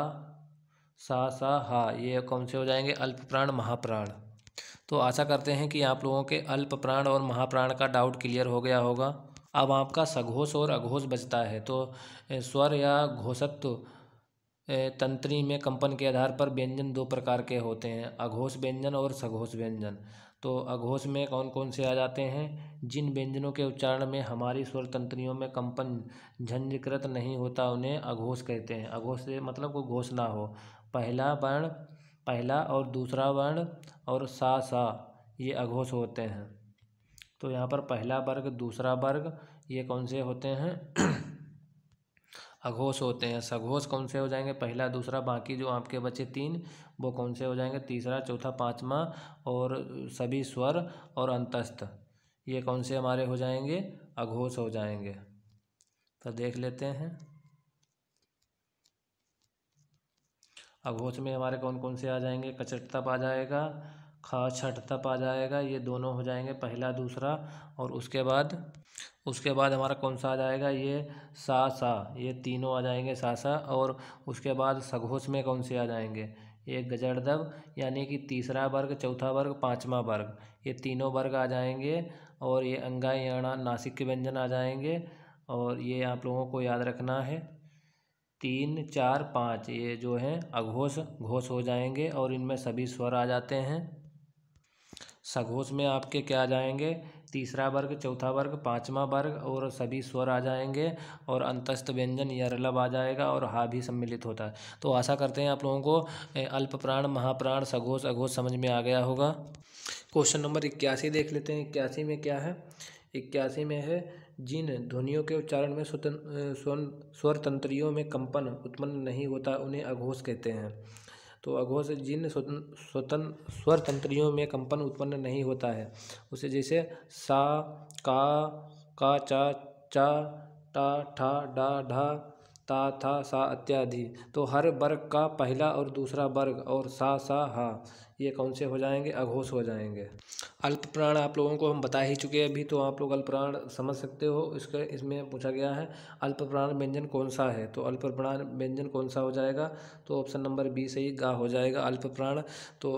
सा सा हा ये कौन से हो जाएंगे अल्प प्राण महाप्राण तो आशा करते हैं कि आप लोगों के अल्प प्राण और महाप्राण का डाउट क्लियर हो गया होगा अब आपका सघोष और अघोष बचता है तो स्वर या घोषत्व तंत्री में कंपन के आधार पर व्यंजन दो प्रकार के होते हैं अघोष व्यंजन और सघोष व्यंजन तो अघोष में कौन कौन से आ जाते हैं जिन व्यंजनों के उच्चारण में हमारी स्वर तंत्रियों में कंपन झंझकृत नहीं होता उन्हें अघोष कहते हैं अघोष से मतलब कोई घोष ना हो पहला वर्ण पहला और दूसरा वर्ण और सा सा ये अघोष होते हैं तो यहाँ पर पहला वर्ग दूसरा वर्ग ये कौन से होते हैं अघोष होते हैं सघोष कौन से हो जाएंगे पहला दूसरा बाकी जो आपके बचे तीन वो कौन से हो जाएंगे तीसरा चौथा पाँचवा और सभी स्वर और अंतस्थ ये कौन से हमारे हो जाएंगे अघोष हो जाएंगे तो देख लेते हैं अघोष में हमारे कौन कौन से आ जाएंगे कचटतप आ जाएगा ख हाँ, छठ तप आ जाएगा ये दोनों हो जाएंगे पहला दूसरा और उसके बाद उसके बाद हमारा कौन सा आ जाएगा ये सा सा ये तीनों आ जाएंगे सा सा और उसके बाद सघोष में कौन से आ जाएंगे ये गजरदब यानी कि तीसरा वर्ग चौथा वर्ग पाँचवा वर्ग ये तीनों वर्ग आ जाएंगे और ये अंगाई नासिक के व्यंजन आ जाएंगे और ये आप लोगों को याद रखना है तीन चार पाँच ये जो हैं अघोष घोष हो जाएंगे और इनमें सभी स्वर आ जाते हैं सघोष में आपके क्या आ जाएंगे तीसरा वर्ग चौथा वर्ग पांचवा वर्ग और सभी स्वर आ जाएंगे और अंतस्थ व्यंजन यरलब आ जाएगा और हा भी सम्मिलित होता है तो आशा करते हैं आप लोगों को अल्प प्राण महाप्राण सघोष अघोष समझ में आ गया होगा क्वेश्चन नंबर इक्यासी देख लेते हैं इक्यासी में क्या है इक्यासी में है जिन ध्वनियों के उच्चारण में स्वतंत्र स्वर तंत्रियों में कंपन उत्पन्न नहीं होता उन्हें अघोष कहते हैं तो अघोष जिन स्वतंत्र स्वर तंत्रियों में कंपन उत्पन्न नहीं होता है उसे जैसे सा का का चा चा टा ठा डा ढा ता था सा इत्यादि तो हर वर्ग का पहला और दूसरा वर्ग और सा सा हा ये कौन से हो जाएंगे अघोष हो जाएंगे अल्प प्राण आप लोगों को हम बता ही चुके हैं अभी तो आप लोग अल्प प्राण समझ सकते हो इसके इसमें पूछा गया है अल्प प्राण व्यंजन कौन सा है तो अल्प प्राण व्यंजन कौन सा हो जाएगा तो ऑप्शन नंबर बी सही गा हो जाएगा अल्प प्राण तो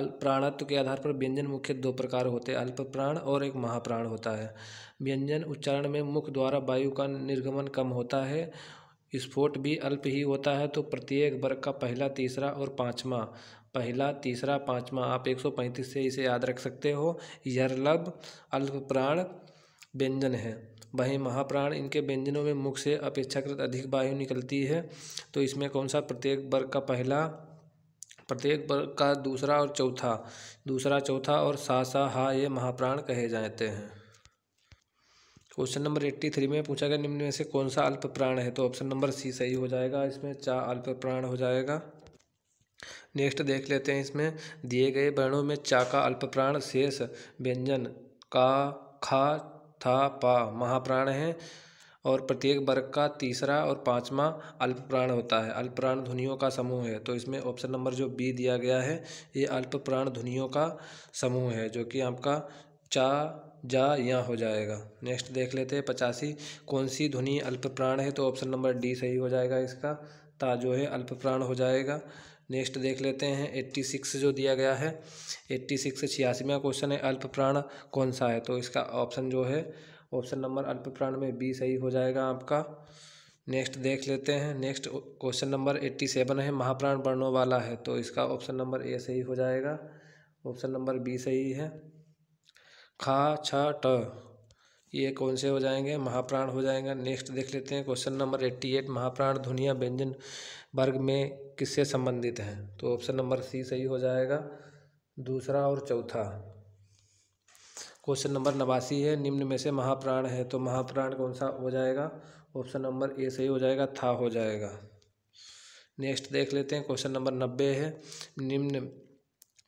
अल्प प्राणत्व के आधार पर व्यंजन मुख्य दो प्रकार होते हैं अल्प प्राण और एक महाप्राण होता है व्यंजन उच्चारण में मुख द्वारा वायु का निर्गमन कम होता है स्फोट भी अल्प ही होता है तो प्रत्येक वर्ग का पहला तीसरा और पाँचवा पहला तीसरा पाँचवा आप एक सौ पैंतीस से इसे याद रख सकते हो यरलब अल्प प्राण व्यंजन है वहीं महाप्राण इनके व्यंजनों में मुख से अपेक्षाकृत अधिक वायु निकलती है तो इसमें कौन सा प्रत्येक वर्ग का पहला प्रत्येक वर्ग का दूसरा और चौथा दूसरा चौथा और सा सा हा ये महाप्राण कहे जाते हैं क्वेश्चन नंबर एट्टी थ्री में पूछा गया निम्न में से कौन सा अल्प प्राण है तो ऑप्शन नंबर सी सही हो जाएगा इसमें चा अल्प प्राण हो जाएगा नेक्स्ट देख लेते हैं इसमें दिए गए वर्णों में चा का अल्प प्राण शेष व्यंजन का खा था पा महाप्राण है और प्रत्येक वर्ग का तीसरा और पांचवा अल्प प्राण होता है अल्प प्राण ध्वनियों का समूह है तो इसमें ऑप्शन नंबर जो बी दिया गया है ये अल्प प्राण ध्वनियों का समूह है जो कि आपका चा जा यहाँ हो जाएगा नेक्स्ट देख लेते हैं पचासी कौन सी ध्वनि प्राण है तो ऑप्शन नंबर डी सही हो जाएगा इसका ता जो है अल्प प्राण हो जाएगा नेक्स्ट देख लेते हैं एट्टी सिक्स जो दिया गया है एट्टी सिक्स छियासीवा क्वेश्चन है अल्प प्राण कौन सा है तो इसका ऑप्शन जो है ऑप्शन नंबर अल्प प्राण में बी सही हो जाएगा आपका नेक्स्ट देख लेते हैं next question number eighty seven है महाप्राण वर्णों वाला है तो इसका ऑप्शन नंबर ए सही हो जाएगा ऑप्शन नंबर बी सही है खा छ ट ये कौन से हो जाएंगे महाप्राण हो जाएगा नेक्स्ट देख लेते हैं क्वेश्चन नंबर एट्टी एट महाप्राण ध्वनिया व्यंजन वर्ग में किससे संबंधित हैं तो ऑप्शन नंबर सी सही हो जाएगा दूसरा और चौथा क्वेश्चन नंबर नवासी है निम्न में से महाप्राण है तो महाप्राण कौन सा हो जाएगा ऑप्शन नंबर ए सही हो जाएगा था हो जाएगा नेक्स्ट देख लेते हैं क्वेश्चन नंबर नब्बे है निम्न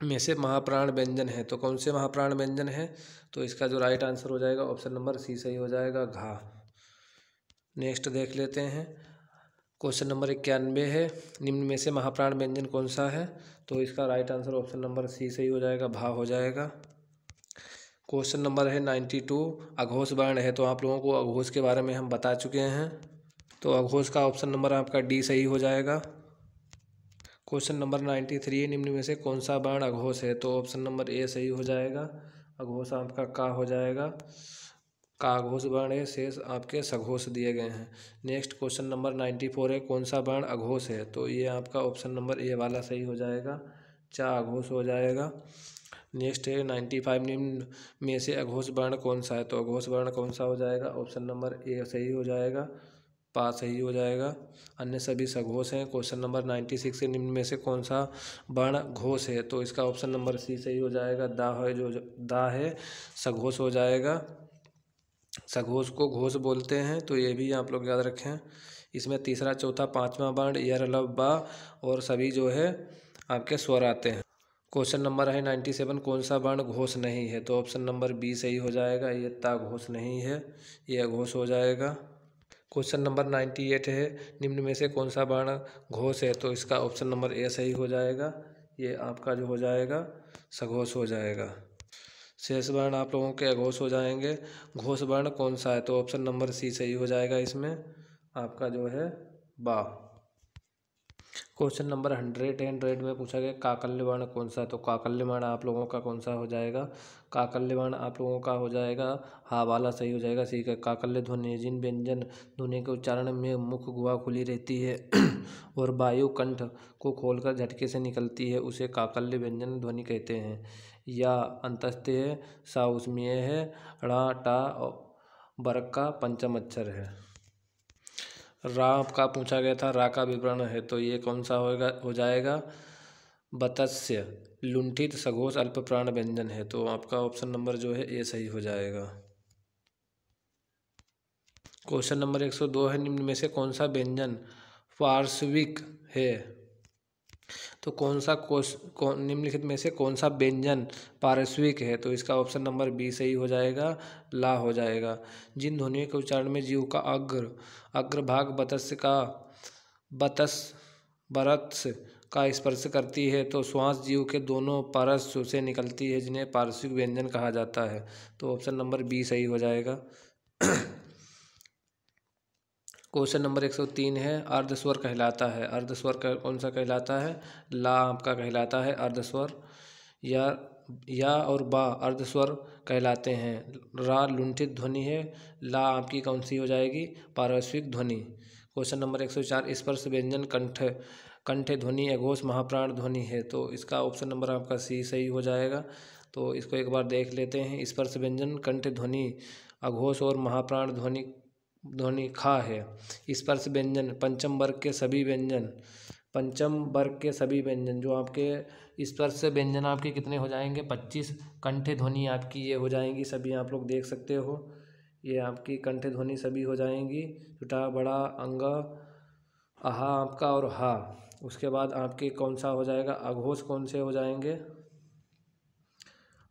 में से महाप्राण व्यंजन है तो कौन से महाप्राण व्यंजन है तो इसका जो राइट आंसर हो जाएगा ऑप्शन नंबर सी सही हो जाएगा घा नेक्स्ट देख लेते हैं क्वेश्चन नंबर इक्यानवे है निम्न में से महाप्राण व्यंजन कौन सा है तो इसका right answer option number C सही हो जाएगा भा हो जाएगा क्वेश्चन नंबर है नाइन्टी टू अघोष वर्ण है तो आप लोगों को अघोष के बारे में हम बता चुके हैं तो अघोष का ऑप्शन नंबर आपका डी सही हो जाएगा क्वेश्चन नंबर नाइन्टी थ्री निम्न में से कौन सा बाण अघोष है तो ऑप्शन नंबर ए सही हो जाएगा अघोष आपका का हो जाएगा का अघोष बाण है शेष आपके सघोष दिए गए हैं next question number ninety four है कौन सा बाण अघोष है तो ये आपका ऑप्शन नंबर ए वाला सही हो जाएगा चा अघोष हो जाएगा नेक्स्ट है नाइन्टी फाइव निम्न में से अघोष बाण कौन सा है तो अघोष बाण कौन सा हो जाएगा ऑप्शन नंबर ए सही हो जाएगा पास सही हो जाएगा अन्य सभी सघोष हैं क्वेश्चन नंबर नाइन्टी सिक्स निम्न में से कौन सा वर्ण घोष है तो इसका ऑप्शन नंबर सी सही हो जाएगा दा है जो दा है सघोष हो जाएगा सघोष को घोष बोलते हैं तो ये भी आप लोग याद रखें इसमें तीसरा चौथा पाँचवा वर्ण यर लव बा और सभी जो है आपके स्वर आते हैं क्वेश्चन नंबर है नाइन्टी सेवन कौन सा वर्ण घोष नहीं है तो ऑप्शन नंबर बी सही हो जाएगा ये ता घोष नहीं है ये घोष हो जाएगा क्वेश्चन नंबर नाइन्टी एट है निम्न में से कौन सा वर्ण घोष है तो इसका ऑप्शन नंबर ए सही हो जाएगा ये आपका जो हो जाएगा सघोष हो जाएगा शेष वर्ण आप लोगों के अघोष हो जाएंगे घोष वर्ण कौन सा है तो ऑप्शन नंबर सी सही हो जाएगा इसमें आपका जो है बा क्वेश्चन नंबर हंड्रेड हंड्रेड में पूछा गया काकल्य वर्ण कौन सा तो काकल्य वर्ण आप लोगों का कौन सा हो जाएगा काकल्यवाण आप लोगों का हो जाएगा हा वाला सही हो जाएगा सही का काकल्य ध्वनि जिन व्यंजन ध्वनि के उच्चारण में मुख गुहा खुली रहती है और वायु कंठ को खोलकर झटके से निकलती है उसे काकल्य व्यंजन ध्वनि कहते हैं या अंतस्थ है साउसमीय है ड़ा टा बरक का पंचम अक्षर है रा का पूछा गया था रा का विवरण है तो ये कौन सा होगा हो जाएगा बतस्य लुंठित सघोष अल्प प्राण व्यंजन है तो आपका ऑप्शन नंबर जो है ये सही हो जाएगा क्वेश्चन नंबर एक सौ दो है निम्न में से कौन सा व्यंजन पार्श्विक है तो कौन सा कौन निम्नलिखित में से कौन सा व्यंजन पारस्विक है तो इसका ऑप्शन नंबर बी सही हो जाएगा ला हो जाएगा जिन ध्वनियों के उच्चारण में जीव का अग्र अग्रभाग बतस्य का बतस बरत्स का स्पर्श करती है तो श्वास जीव के दोनों पारस से निकलती है जिन्हें पारसिक व्यंजन कहा जाता है तो ऑप्शन नंबर बी सही हो जाएगा क्वेश्चन नंबर एक सौ तीन है अर्धस्वर कहलाता है अर्धस्वर कौन सा कहलाता है ला आपका कहलाता है अर्धस्वर या या और बा अर्धस्वर कहलाते हैं रा लुंठित ध्वनि है ला आपकी कौन सी हो जाएगी पारस्विक ध्वनि क्वेश्चन नंबर एक सौ चार स्पर्श व्यंजन कंठ कंठ ध्वनि या घोष महाप्राण ध्वनि है तो इसका ऑप्शन नंबर आपका सी सही हो जाएगा तो इसको एक बार देख लेते हैं स्पर्श व्यंजन कंठ ध्वनि अघोष और महाप्राण ध्वनि ध्वनि खा है स्पर्श व्यंजन पंचम वर्ग के सभी व्यंजन पंचम वर्ग के सभी व्यंजन जो आपके स्पर्श व्यंजन आपके कितने हो जाएंगे पच्चीस कंठे ध्वनि आपकी ये हो जाएंगी सभी आप लोग देख सकते हो ये आपकी कंठे ध्वनि सभी हो जाएंगी छोटा बड़ा अंग आहा आपका और हा उसके बाद आपके कौन सा हो जाएगा अघोष कौन से हो जाएंगे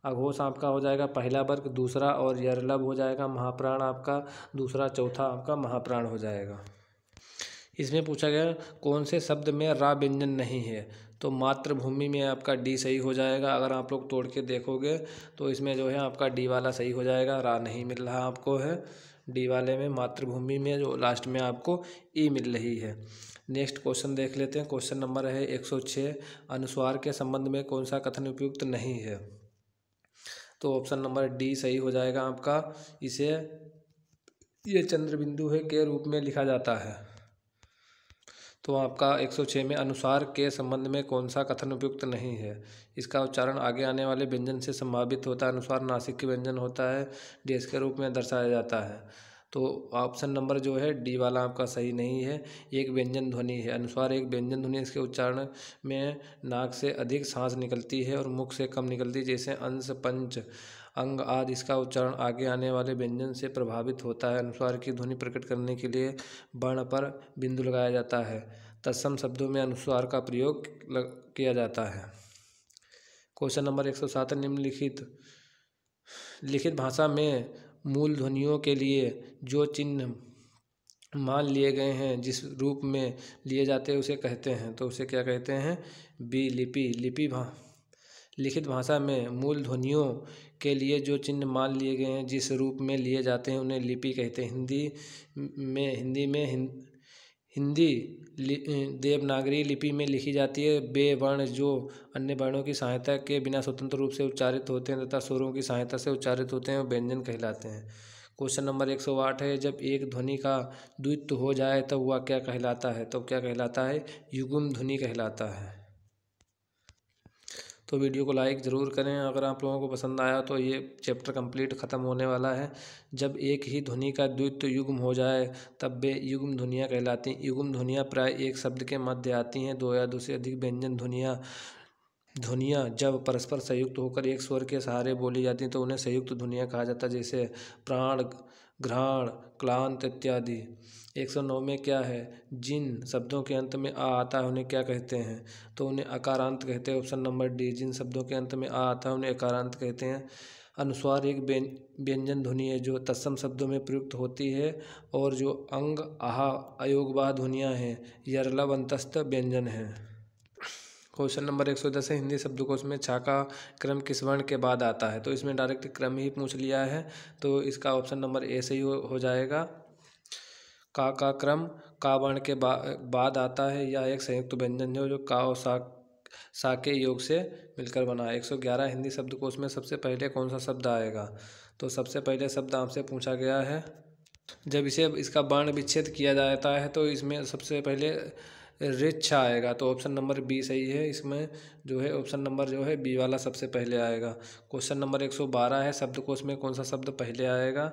अघोष आपका हो जाएगा पहला वर्ग दूसरा और यरलभ हो जाएगा महाप्राण आपका दूसरा चौथा आपका महाप्राण हो जाएगा इसमें पूछा गया कौन से शब्द में रा व्यंजन नहीं है तो मातृभूमि में आपका डी सही हो जाएगा अगर आप लोग तोड़ के देखोगे तो इसमें जो है आपका डी वाला सही हो जाएगा रा नहीं मिल रहा आपको है डी वाले में मातृभूमि में जो लास्ट में आपको ई e मिल रही है नेक्स्ट क्वेश्चन देख लेते हैं क्वेश्चन नंबर है एक सौ छः अनुस्वार के संबंध में कौन सा कथन उपयुक्त नहीं है तो ऑप्शन नंबर डी सही हो जाएगा आपका इसे ये चंद्रबिंदु है के रूप में लिखा जाता है तो आपका 106 में अनुसार के संबंध में कौन सा कथन उपयुक्त नहीं है इसका उच्चारण आगे आने वाले व्यंजन से संभावित होता है अनुसार नासिक के व्यंजन होता है डेस के रूप में दर्शाया जाता है तो ऑप्शन नंबर जो है डी वाला आपका सही नहीं है एक व्यंजन ध्वनि है अनुसार एक व्यंजन ध्वनि इसके उच्चारण में नाक से अधिक सांस निकलती है और मुख से कम निकलती है जैसे अंश पंच अंग आदि इसका उच्चारण आगे आने वाले व्यंजन से प्रभावित होता है अनुस्वार की ध्वनि प्रकट करने के लिए वर्ण पर बिंदु लगाया जाता है तत्सम शब्दों में अनुस्वार का प्रयोग किया जाता है क्वेश्चन नंबर एक सौ सात निम्नलिखित लिखित भाषा में मूल ध्वनियों के लिए जो चिन्ह मान लिए गए हैं जिस रूप में लिए जाते हैं उसे कहते हैं तो उसे क्या कहते हैं बी लिपि लिपि भा लिखित भाषा में मूल ध्वनियों के लिए जो चिन्ह मान लिए गए हैं जिस रूप में लिए जाते हैं उन्हें लिपि कहते हैं हिंदी में हिंदी में हिंदी देवनागरी लिपि में लिखी जाती है बे वर्ण जो अन्य वर्णों की सहायता के बिना स्वतंत्र रूप से उच्चारित होते हैं तथा स्वरों की सहायता से उच्चारित होते हैं व्यंजन कहलाते हैं क्वेश्चन नंबर एक सौ आठ है जब एक ध्वनि का द्वित्व हो जाए तब तो वह क्या कहलाता है तब तो क्या कहलाता है युगुम ध्वनि कहलाता है तो वीडियो को लाइक ज़रूर करें अगर आप लोगों को पसंद आया तो ये चैप्टर कंप्लीट ख़त्म होने वाला है जब एक ही ध्वनि का द्वित्व युग्म हो जाए तब वे युग्म ध्वनियाँ कहलाती हैं युग्म ध्वनियाँ प्राय एक शब्द के मध्य आती हैं दो या दो से अधिक व्यंजन ध्वनियाँ ध्वनियाँ जब परस्पर संयुक्त होकर एक स्वर के सहारे बोली जाती हैं तो उन्हें संयुक्त ध्वनियाँ कहा जाता है जैसे प्राण घ्राण क्लांत इत्यादि एक सौ नौ में क्या है जिन शब्दों के अंत में आ आता है उन्हें क्या कहते हैं तो उन्हें अकारांत कहते हैं ऑप्शन नंबर डी जिन शब्दों के अंत में आ आता है उन्हें अकारांत कहते हैं अनुस्वार एक व्यंजन ध्वनि है जो तत्सम शब्दों में प्रयुक्त होती है और जो अंग आहा अयोगवा ध्वनियाँ हैं यह अंतस्थ व्यंजन हैं क्वेश्चन नंबर एक सौ दस है हिंदी शब्दकोश में छा का क्रम किस वर्ण के बाद आता है तो इसमें डायरेक्ट क्रम ही पूछ लिया है तो इसका ऑप्शन नंबर ए से ही हो, हो जाएगा का का क्रम का वर्ण के बा, बाद आता है या एक संयुक्त व्यंजन है जो का और सा सा के योग से मिलकर बना है एक सौ ग्यारह हिंदी शब्दकोश में सबसे पहले कौन सा शब्द आएगा तो सबसे पहले शब्द आपसे पूछा गया है जब इसे इसका वर्ण विच्छेद किया जाता है तो इसमें सबसे पहले रिच आएगा तो ऑप्शन नंबर बी सही है इसमें जो है ऑप्शन नंबर जो है बी वाला सबसे पहले आएगा क्वेश्चन नंबर एक सौ बारह है शब्दकोश में कौन सा शब्द पहले आएगा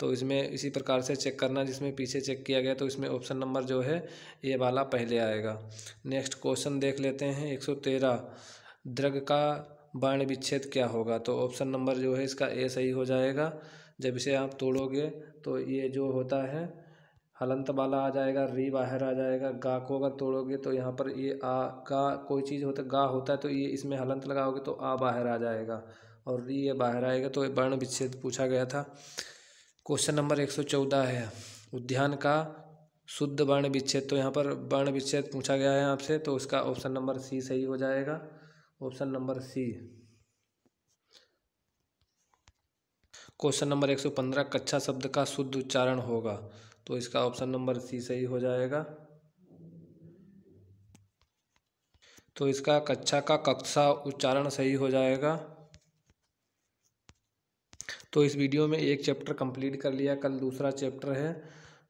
तो इसमें इसी प्रकार से चेक करना जिसमें पीछे चेक किया गया तो इसमें ऑप्शन नंबर जो है ये वाला पहले आएगा नेक्स्ट क्वेश्चन देख लेते हैं एक सौ तेरह द्रग का वर्ण विच्छेद क्या होगा तो ऑप्शन नंबर जो है इसका ए सही हो जाएगा जब इसे आप तोड़ोगे तो ये जो होता है हलंत वाला आ जाएगा री बाहर आ जाएगा गा को अगर तोड़ोगे तो यहाँ पर ये आ गा कोई चीज़ होता गा होता है तो ये इसमें हलंत लगाओगे तो आ बाहर आ जाएगा और री ये बाहर आएगा तो वर्ण विच्छेद पूछा गया था क्वेश्चन नंबर एक सौ चौदह है उद्यान का शुद्ध वर्ण विच्छेद तो यहाँ पर वर्ण विच्छेद पूछा गया है आपसे तो उसका ऑप्शन नंबर सी सही हो जाएगा option number C question number एक सौ पंद्रह कच्छा शब्द का शुद्ध उच्चारण होगा तो इसका ऑप्शन नंबर सी सही हो जाएगा तो इसका कक्षा का कक्षा उच्चारण सही हो जाएगा तो इस वीडियो में एक चैप्टर कंप्लीट कर लिया कल दूसरा चैप्टर है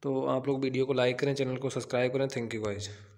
तो आप लोग वीडियो को लाइक करें चैनल को सब्सक्राइब करें थैंक यू गाइज